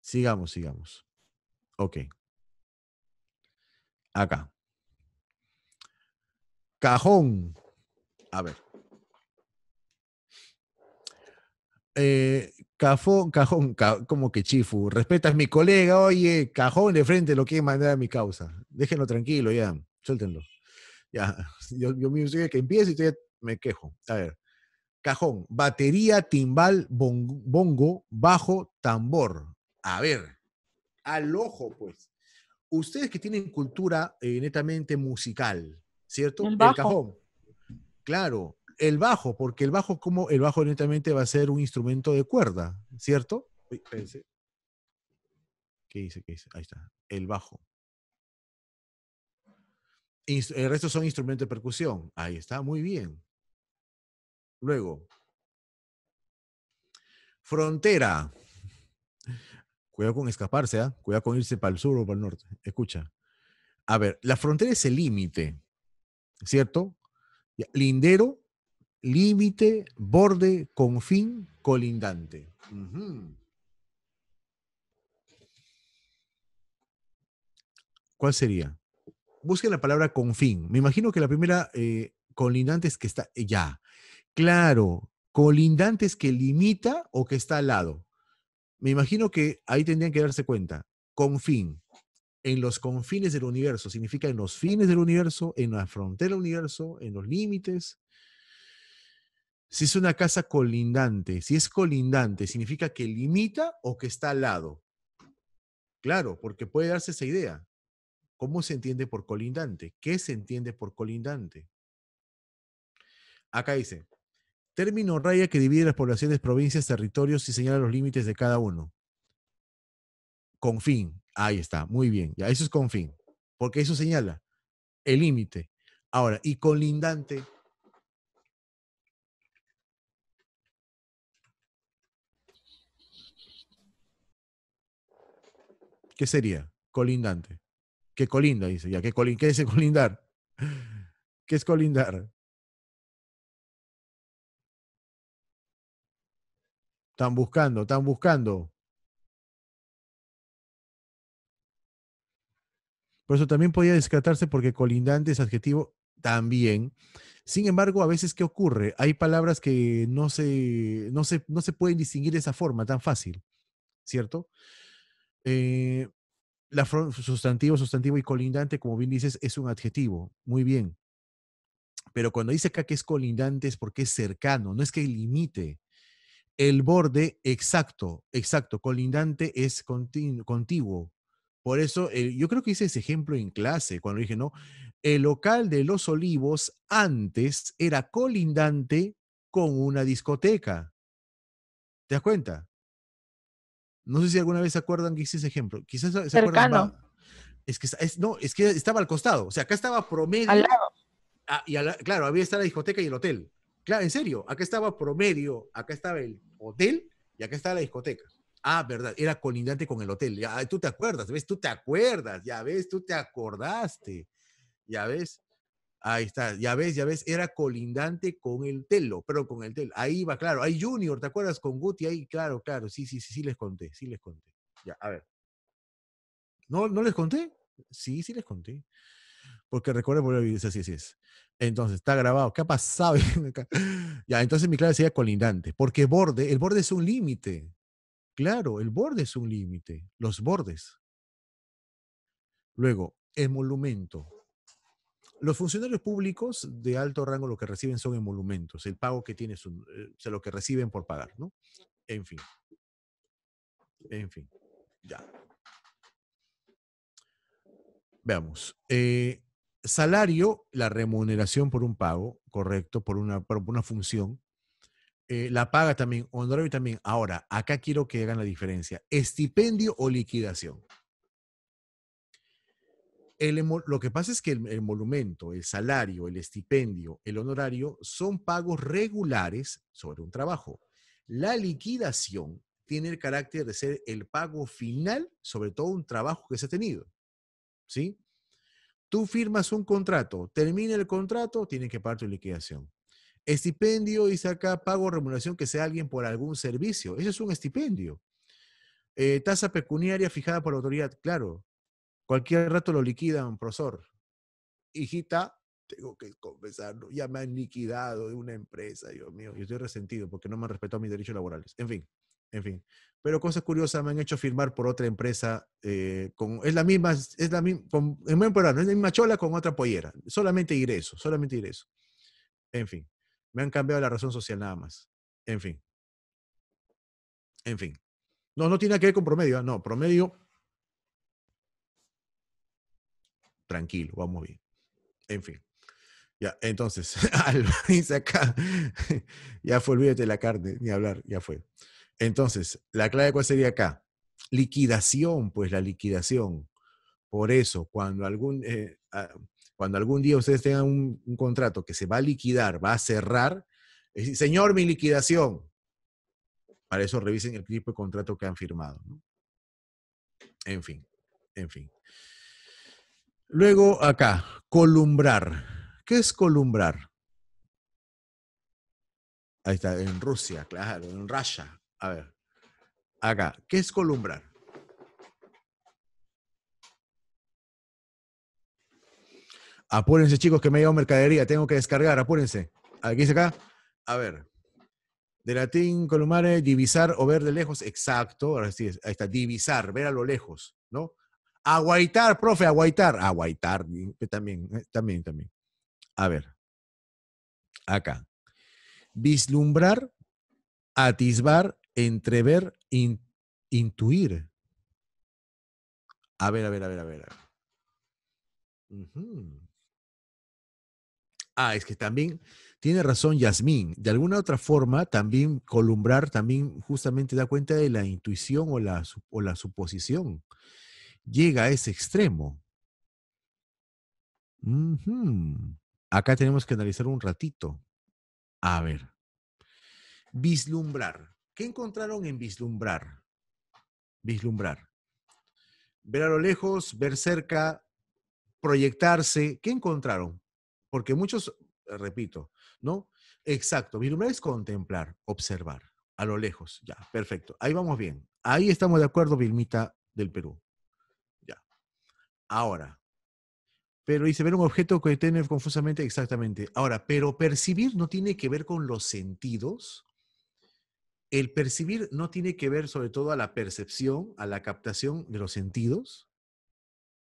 Sigamos, sigamos. Ok. Acá. Cajón. A ver. Eh, cajón, cajón, como que chifu, respetas mi colega, oye, cajón de frente lo quieren mandar a mi causa. Déjenlo tranquilo, ya, suéltenlo. Ya, yo, yo me que empiezo y todavía me quejo. A ver, cajón, batería, timbal, bongo, bajo, tambor. A ver, al ojo, pues. Ustedes que tienen cultura eh, netamente musical, ¿cierto? El, El cajón. Claro, el bajo, porque el bajo, como el bajo netamente va a ser un instrumento de cuerda, ¿cierto? ¿Qué dice? ¿Qué dice? Ahí está, el bajo. el resto son instrumentos de percusión. Ahí está, muy bien. Luego, frontera. Cuidado con escaparse, ¿ah? cuidado con irse para el sur o para el norte. Escucha. A ver, la frontera es el límite, ¿cierto? Lindero límite, borde, confín, colindante. ¿Cuál sería? Busquen la palabra confín. Me imagino que la primera eh, colindante es que está ya. Claro, colindante es que limita o que está al lado. Me imagino que ahí tendrían que darse cuenta. Confín. En los confines del universo. Significa en los fines del universo, en la frontera del universo, en los límites, si es una casa colindante, si es colindante, significa que limita o que está al lado. Claro, porque puede darse esa idea. ¿Cómo se entiende por colindante? ¿Qué se entiende por colindante? Acá dice, término raya que divide las poblaciones, provincias, territorios y señala los límites de cada uno. Con fin. Ahí está, muy bien. Ya, eso es con fin, porque eso señala el límite. Ahora, y colindante, ¿Qué sería? Colindante. ¿Qué colinda? Dice, ya, ¿qué, colin ¿qué es colindar? ¿Qué es colindar? Están buscando, están buscando. Por eso también podía descartarse porque colindante es adjetivo también. Sin embargo, a veces, ¿qué ocurre? Hay palabras que no se, no se, no se pueden distinguir de esa forma tan fácil, ¿cierto? Eh, la sustantivo, sustantivo y colindante, como bien dices, es un adjetivo. Muy bien. Pero cuando dice acá que es colindante es porque es cercano, no es que limite. El borde exacto, exacto, colindante es contiguo. Por eso eh, yo creo que hice ese ejemplo en clase cuando dije, no, el local de los olivos antes era colindante con una discoteca. ¿Te das cuenta? No sé si alguna vez se acuerdan que hice ese ejemplo. Quizás se acuerdan. Es que, no, es que estaba al costado. O sea, acá estaba promedio. Al lado. claro, había está la discoteca y el hotel. Claro, en serio, acá estaba promedio, acá estaba el hotel y acá estaba la discoteca. Ah, verdad, era colindante con el hotel. Ya, tú te acuerdas, ¿ves? Tú te acuerdas, ya ves, tú te acordaste. Ya ves. Ahí está, ya ves, ya ves, era colindante con el Telo, pero con el Telo. Ahí va, claro. Hay Junior, ¿te acuerdas con Guti? Ahí, claro, claro. Sí, sí, sí, sí les conté, sí les conté. Ya, a ver. ¿No, no les conté? Sí, sí les conté. Porque recuerdo, volver a vivir, así, así es. Entonces, está grabado. ¿Qué ha pasado? ya, entonces mi clave sería colindante, porque borde, el borde es un límite. Claro, el borde es un límite, los bordes. Luego, emolumento los funcionarios públicos de alto rango lo que reciben son emolumentos, el pago que tiene, eh, o lo que reciben por pagar, ¿no? En fin. En fin. Ya. Veamos. Eh, salario, la remuneración por un pago, correcto, por una, una función. Eh, la paga también, honorario también. Ahora, acá quiero que hagan la diferencia. Estipendio o liquidación lo que pasa es que el, monumento, el salario, el estipendio, el honorario son pagos regulares sobre un trabajo. La liquidación tiene el carácter de ser el pago final sobre todo un trabajo que se ha tenido. ¿Sí? Tú firmas un contrato, termina el contrato, tienes que pagar tu liquidación. Estipendio, dice acá, pago remuneración que sea alguien por algún servicio. Eso es un estipendio. Eh, tasa pecuniaria fijada por la autoridad, claro. Cualquier rato lo liquidan, profesor. Hijita, tengo que confesarlo, ya me han liquidado de una empresa, Dios mío, yo estoy resentido porque no me han respetado mis derechos laborales. En fin, en fin. Pero cosas curiosas me han hecho firmar por otra empresa, eh, es la misma, es la misma, en es la misma chola con otra pollera, solamente ingreso, solamente ingreso. En fin, me han cambiado la razón social nada más. En fin. En fin. No, no tiene que ver con promedio, ah, no, promedio tranquilo, vamos bien. En fin. Ya, entonces, dice acá, ya fue, olvídate de la carne, ni hablar, ya fue. Entonces, la clave cuál sería acá? Liquidación, pues la liquidación. Por eso, cuando algún, eh, ah, cuando algún día ustedes tengan un, un, contrato que se va a liquidar, va a cerrar, señor, mi liquidación. Para eso revisen el tipo de contrato que han firmado. En fin, en fin. Luego acá, columbrar. ¿Qué es columbrar? Ahí está, en Rusia, claro, en Rusia. A ver, acá, ¿qué es columbrar? Apúrense, chicos, que me llevo mercadería, tengo que descargar, apúrense. Aquí dice acá, a ver, de latín columare, divisar o ver de lejos, exacto, ahora sí, ahí está, divisar, ver a lo lejos, ¿no? Aguaitar, profe, aguaitar. Aguaitar, también, eh, también, también. A ver. Acá. Vislumbrar, atisbar, entrever, intuir. A ver, a ver, a ver, a ver. Ah, es que también tiene razón Yasmín. De alguna otra forma, también columbrar también justamente da cuenta de la intuición o la, o la suposición llega a ese extremo. Acá tenemos que analizar un ratito. A ver. Vislumbrar. ¿Qué encontraron en vislumbrar? Vislumbrar. Ver a lo lejos, ver cerca, proyectarse. ¿Qué encontraron? Porque muchos, repito, ¿no? Exacto. Vislumbrar es contemplar, observar. A lo lejos. Ya, perfecto. Ahí vamos bien. Ahí estamos de acuerdo, Vilmita del Perú ahora. Pero dice ver un objeto que tiene confusamente exactamente. Ahora, pero percibir no tiene que ver con los sentidos. El percibir no tiene que ver sobre todo a la percepción, a la captación de los sentidos.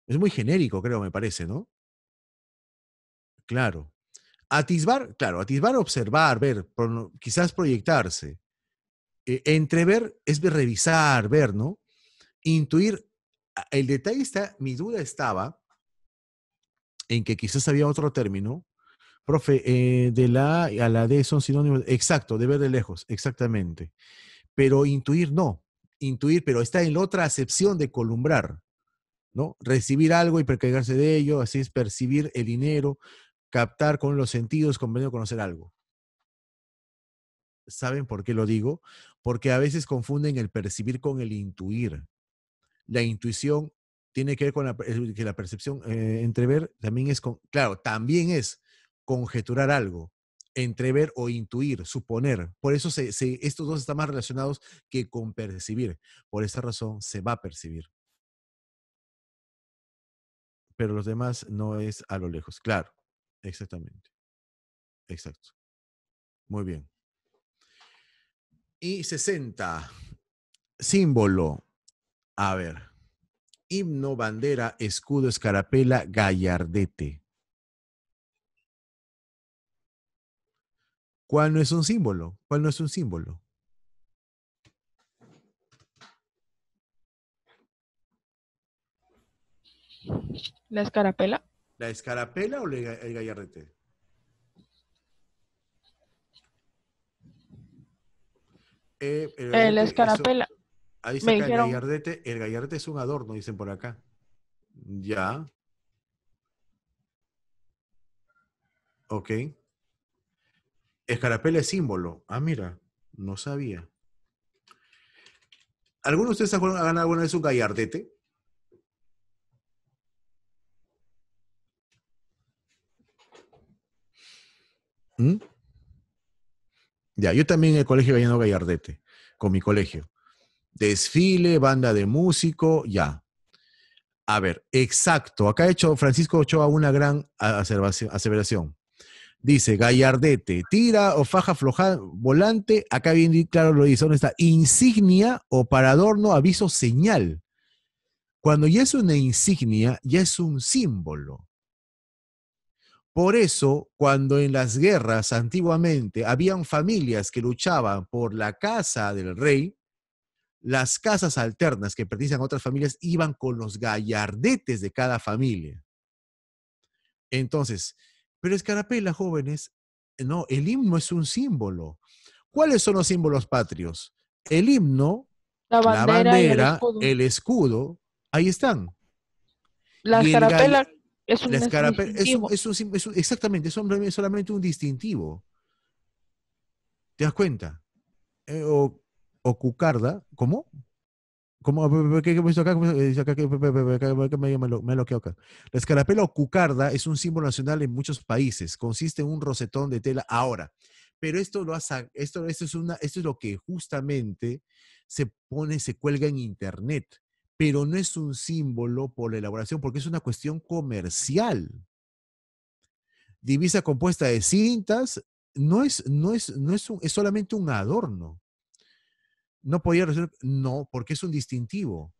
Es muy genérico, creo, me parece, ¿no? Claro. Atisbar, claro, atisbar, observar, ver, quizás proyectarse. E, entrever es revisar, ver, ¿no? Intuir, el detalle está, mi duda estaba en que quizás había otro término. Profe, eh, de la a la D son sinónimos. Exacto, de ver de lejos, exactamente. Pero intuir no. Intuir, pero está en la otra acepción de columbrar, ¿no? Recibir algo y percatarse de ello, así es percibir el dinero, captar con los sentidos, convenio conocer algo. ¿Saben por qué lo digo? Porque a veces confunden el percibir con el intuir la intuición tiene que ver con la, que la percepción, eh, entrever también es, con, claro, también es conjeturar algo, entrever o intuir, suponer. Por eso estos dos están más relacionados que con percibir. Por esa razón se va a percibir. Pero los demás no es a lo lejos. Claro, exactamente. Exacto. Muy bien. Y 60. Símbolo a ver. Himno, bandera, escudo, escarapela, gallardete. ¿Cuál no es un símbolo? ¿Cuál no es un símbolo? ¿La escarapela? ¿La escarapela o el gallardete? Eh, eh, la escarapela. Ahí el gallardete. El gallardete es un adorno, dicen por acá. Ya. Ok. Escarapela es símbolo. Ah, mira, no sabía. ¿Alguno de ustedes ha ganado alguna vez un gallardete? ¿Mm? Ya, yo también en el colegio ganado gallardete, con mi colegio desfile, banda de músico, ya. A ver, exacto. Acá ha hecho Francisco Ochoa una gran aseveración. Dice, gallardete, tira o faja floja, volante, acá bien claro lo dice, ¿dónde está? Insignia o para adorno, aviso, señal. Cuando ya es una insignia, ya es un símbolo. Por eso, cuando en las guerras antiguamente habían familias que luchaban por la casa del rey, las casas alternas que pertenecían a otras familias iban con los gallardetes de cada familia. Entonces, pero escarapela, jóvenes, eh, no, el himno es un símbolo. ¿Cuáles son los símbolos patrios? El himno, la bandera, el, escudo. ahí están. La escarapela es un, distintivo. exactamente, es solamente un distintivo. ¿Te das cuenta? Eh, o cucarda, ¿cómo? ¿Cómo? ¿Qué, me acá? ¿Qué me acá? La escarapela o cucarda es un símbolo nacional en muchos países. Consiste en un rosetón de tela. Ahora, pero esto lo hace, esto, esto, es una, esto es lo que justamente se pone, se cuelga en internet, pero no es un símbolo por la elaboración, porque es una cuestión comercial. Divisa compuesta de cintas no es, no es, no es solamente un adorno no podía resolver. No, porque es un distintivo.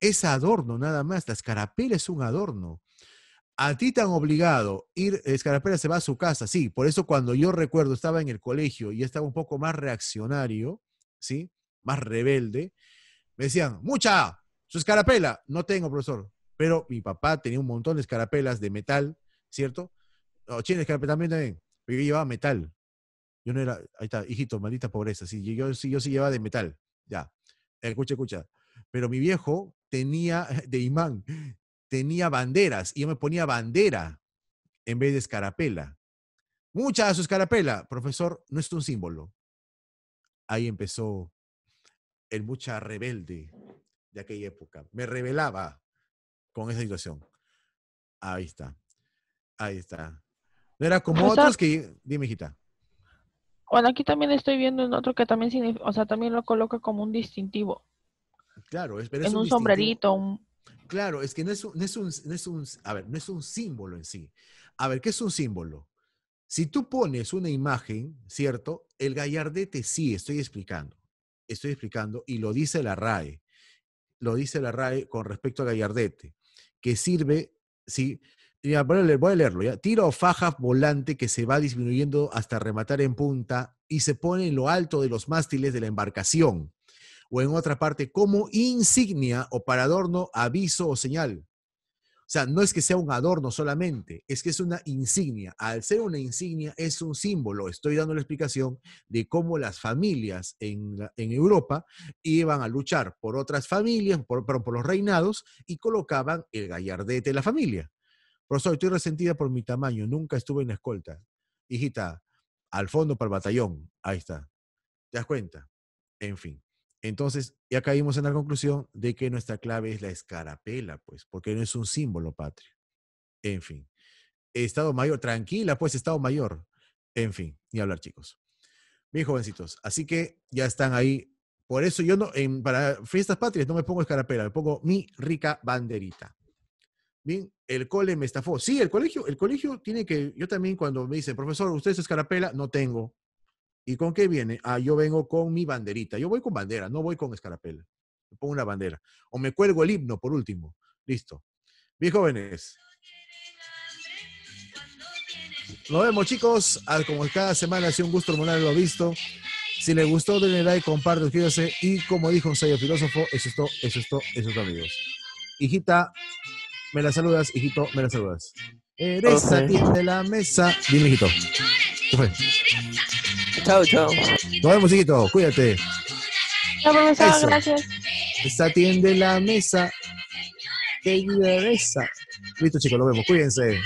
Es adorno nada más. La escarapela es un adorno. A ti tan obligado, ir, Escarapela se va a su casa, sí. Por eso cuando yo recuerdo, estaba en el colegio y estaba un poco más reaccionario, ¿sí? Más rebelde. Me decían, mucha, su escarapela. No tengo, profesor. Pero mi papá tenía un montón de escarapelas de metal, ¿cierto? No, tiene escarapela también, llevaba metal. Yo no era, ahí está, hijito, maldita pobreza. Sí, yo, sí, yo llevaba de metal, ya. Escucha, escucha. Pero mi viejo tenía, de imán, tenía banderas y yo me ponía bandera en vez de escarapela. Mucha su escarapela, profesor, no es un símbolo. Ahí empezó el mucha rebelde de aquella época. Me rebelaba con esa situación. Ahí está. Ahí está. No era como otros que... Dime, hijita. Bueno, aquí también estoy viendo en otro que también o sea, también lo coloca como un distintivo. Claro, es, en un, sombrerito. Claro, es que no es, un, no es un símbolo en sí. A ver, ¿qué es un símbolo? Si tú pones una imagen, ¿cierto? El gallardete sí, estoy explicando. Estoy explicando y lo dice la RAE. Lo dice la RAE con respecto al gallardete, que sirve, sí, voy a, leerlo. Tiro o faja volante que se va disminuyendo hasta rematar en punta y se pone en lo alto de los mástiles de la embarcación o en otra parte como insignia o para adorno, aviso o señal. O sea, no es que sea un adorno solamente, es que es una insignia. Al ser una insignia es un símbolo. Estoy dando la explicación de cómo las familias en, Europa iban a luchar por otras familias, por los reinados, y colocaban el gallardete de la familia. Profesor, estoy resentida por mi tamaño, nunca estuve en la escolta. Hijita, al fondo para el batallón, ahí está. ¿Te das cuenta? En fin. Entonces, ya caímos en la conclusión de que nuestra clave es la escarapela, pues, porque no es un símbolo patrio. En fin. Estado mayor, tranquila, pues, Estado mayor. En fin, ni hablar, chicos. Bien, jovencitos. Así que ya están ahí. Por eso yo no, para fiestas patrias no me pongo escarapela, me pongo mi rica banderita. Bien, el cole me estafó. Sí, el colegio, el colegio tiene que, yo también cuando me dicen, profesor, ¿usted es escarapela? No tengo. ¿Y con qué viene? Ah, yo vengo con mi banderita. Yo voy con bandera, no voy con escarapela. Me pongo una bandera. O me cuelgo el himno, por último. Listo. Bien, jóvenes. Nos vemos, chicos. Ah, como cada semana ha sido un gusto hormonal lo ha visto. Si les gustó, denle like, compártelo fíjense. Y como dijo un sello filósofo, eso es todo, eso es todo, eso es todo, amigos. Hijita, me la saludas, hijito, me la saludas. Eres okay. a de la mesa. Dime, hijito. ¿Qué fue? Chao, chao. Nos vemos, hijito. Cuídate. Chao, profesor. Gracias. atiende la mesa. la besa. Listo, chicos, lo vemos. Cuídense.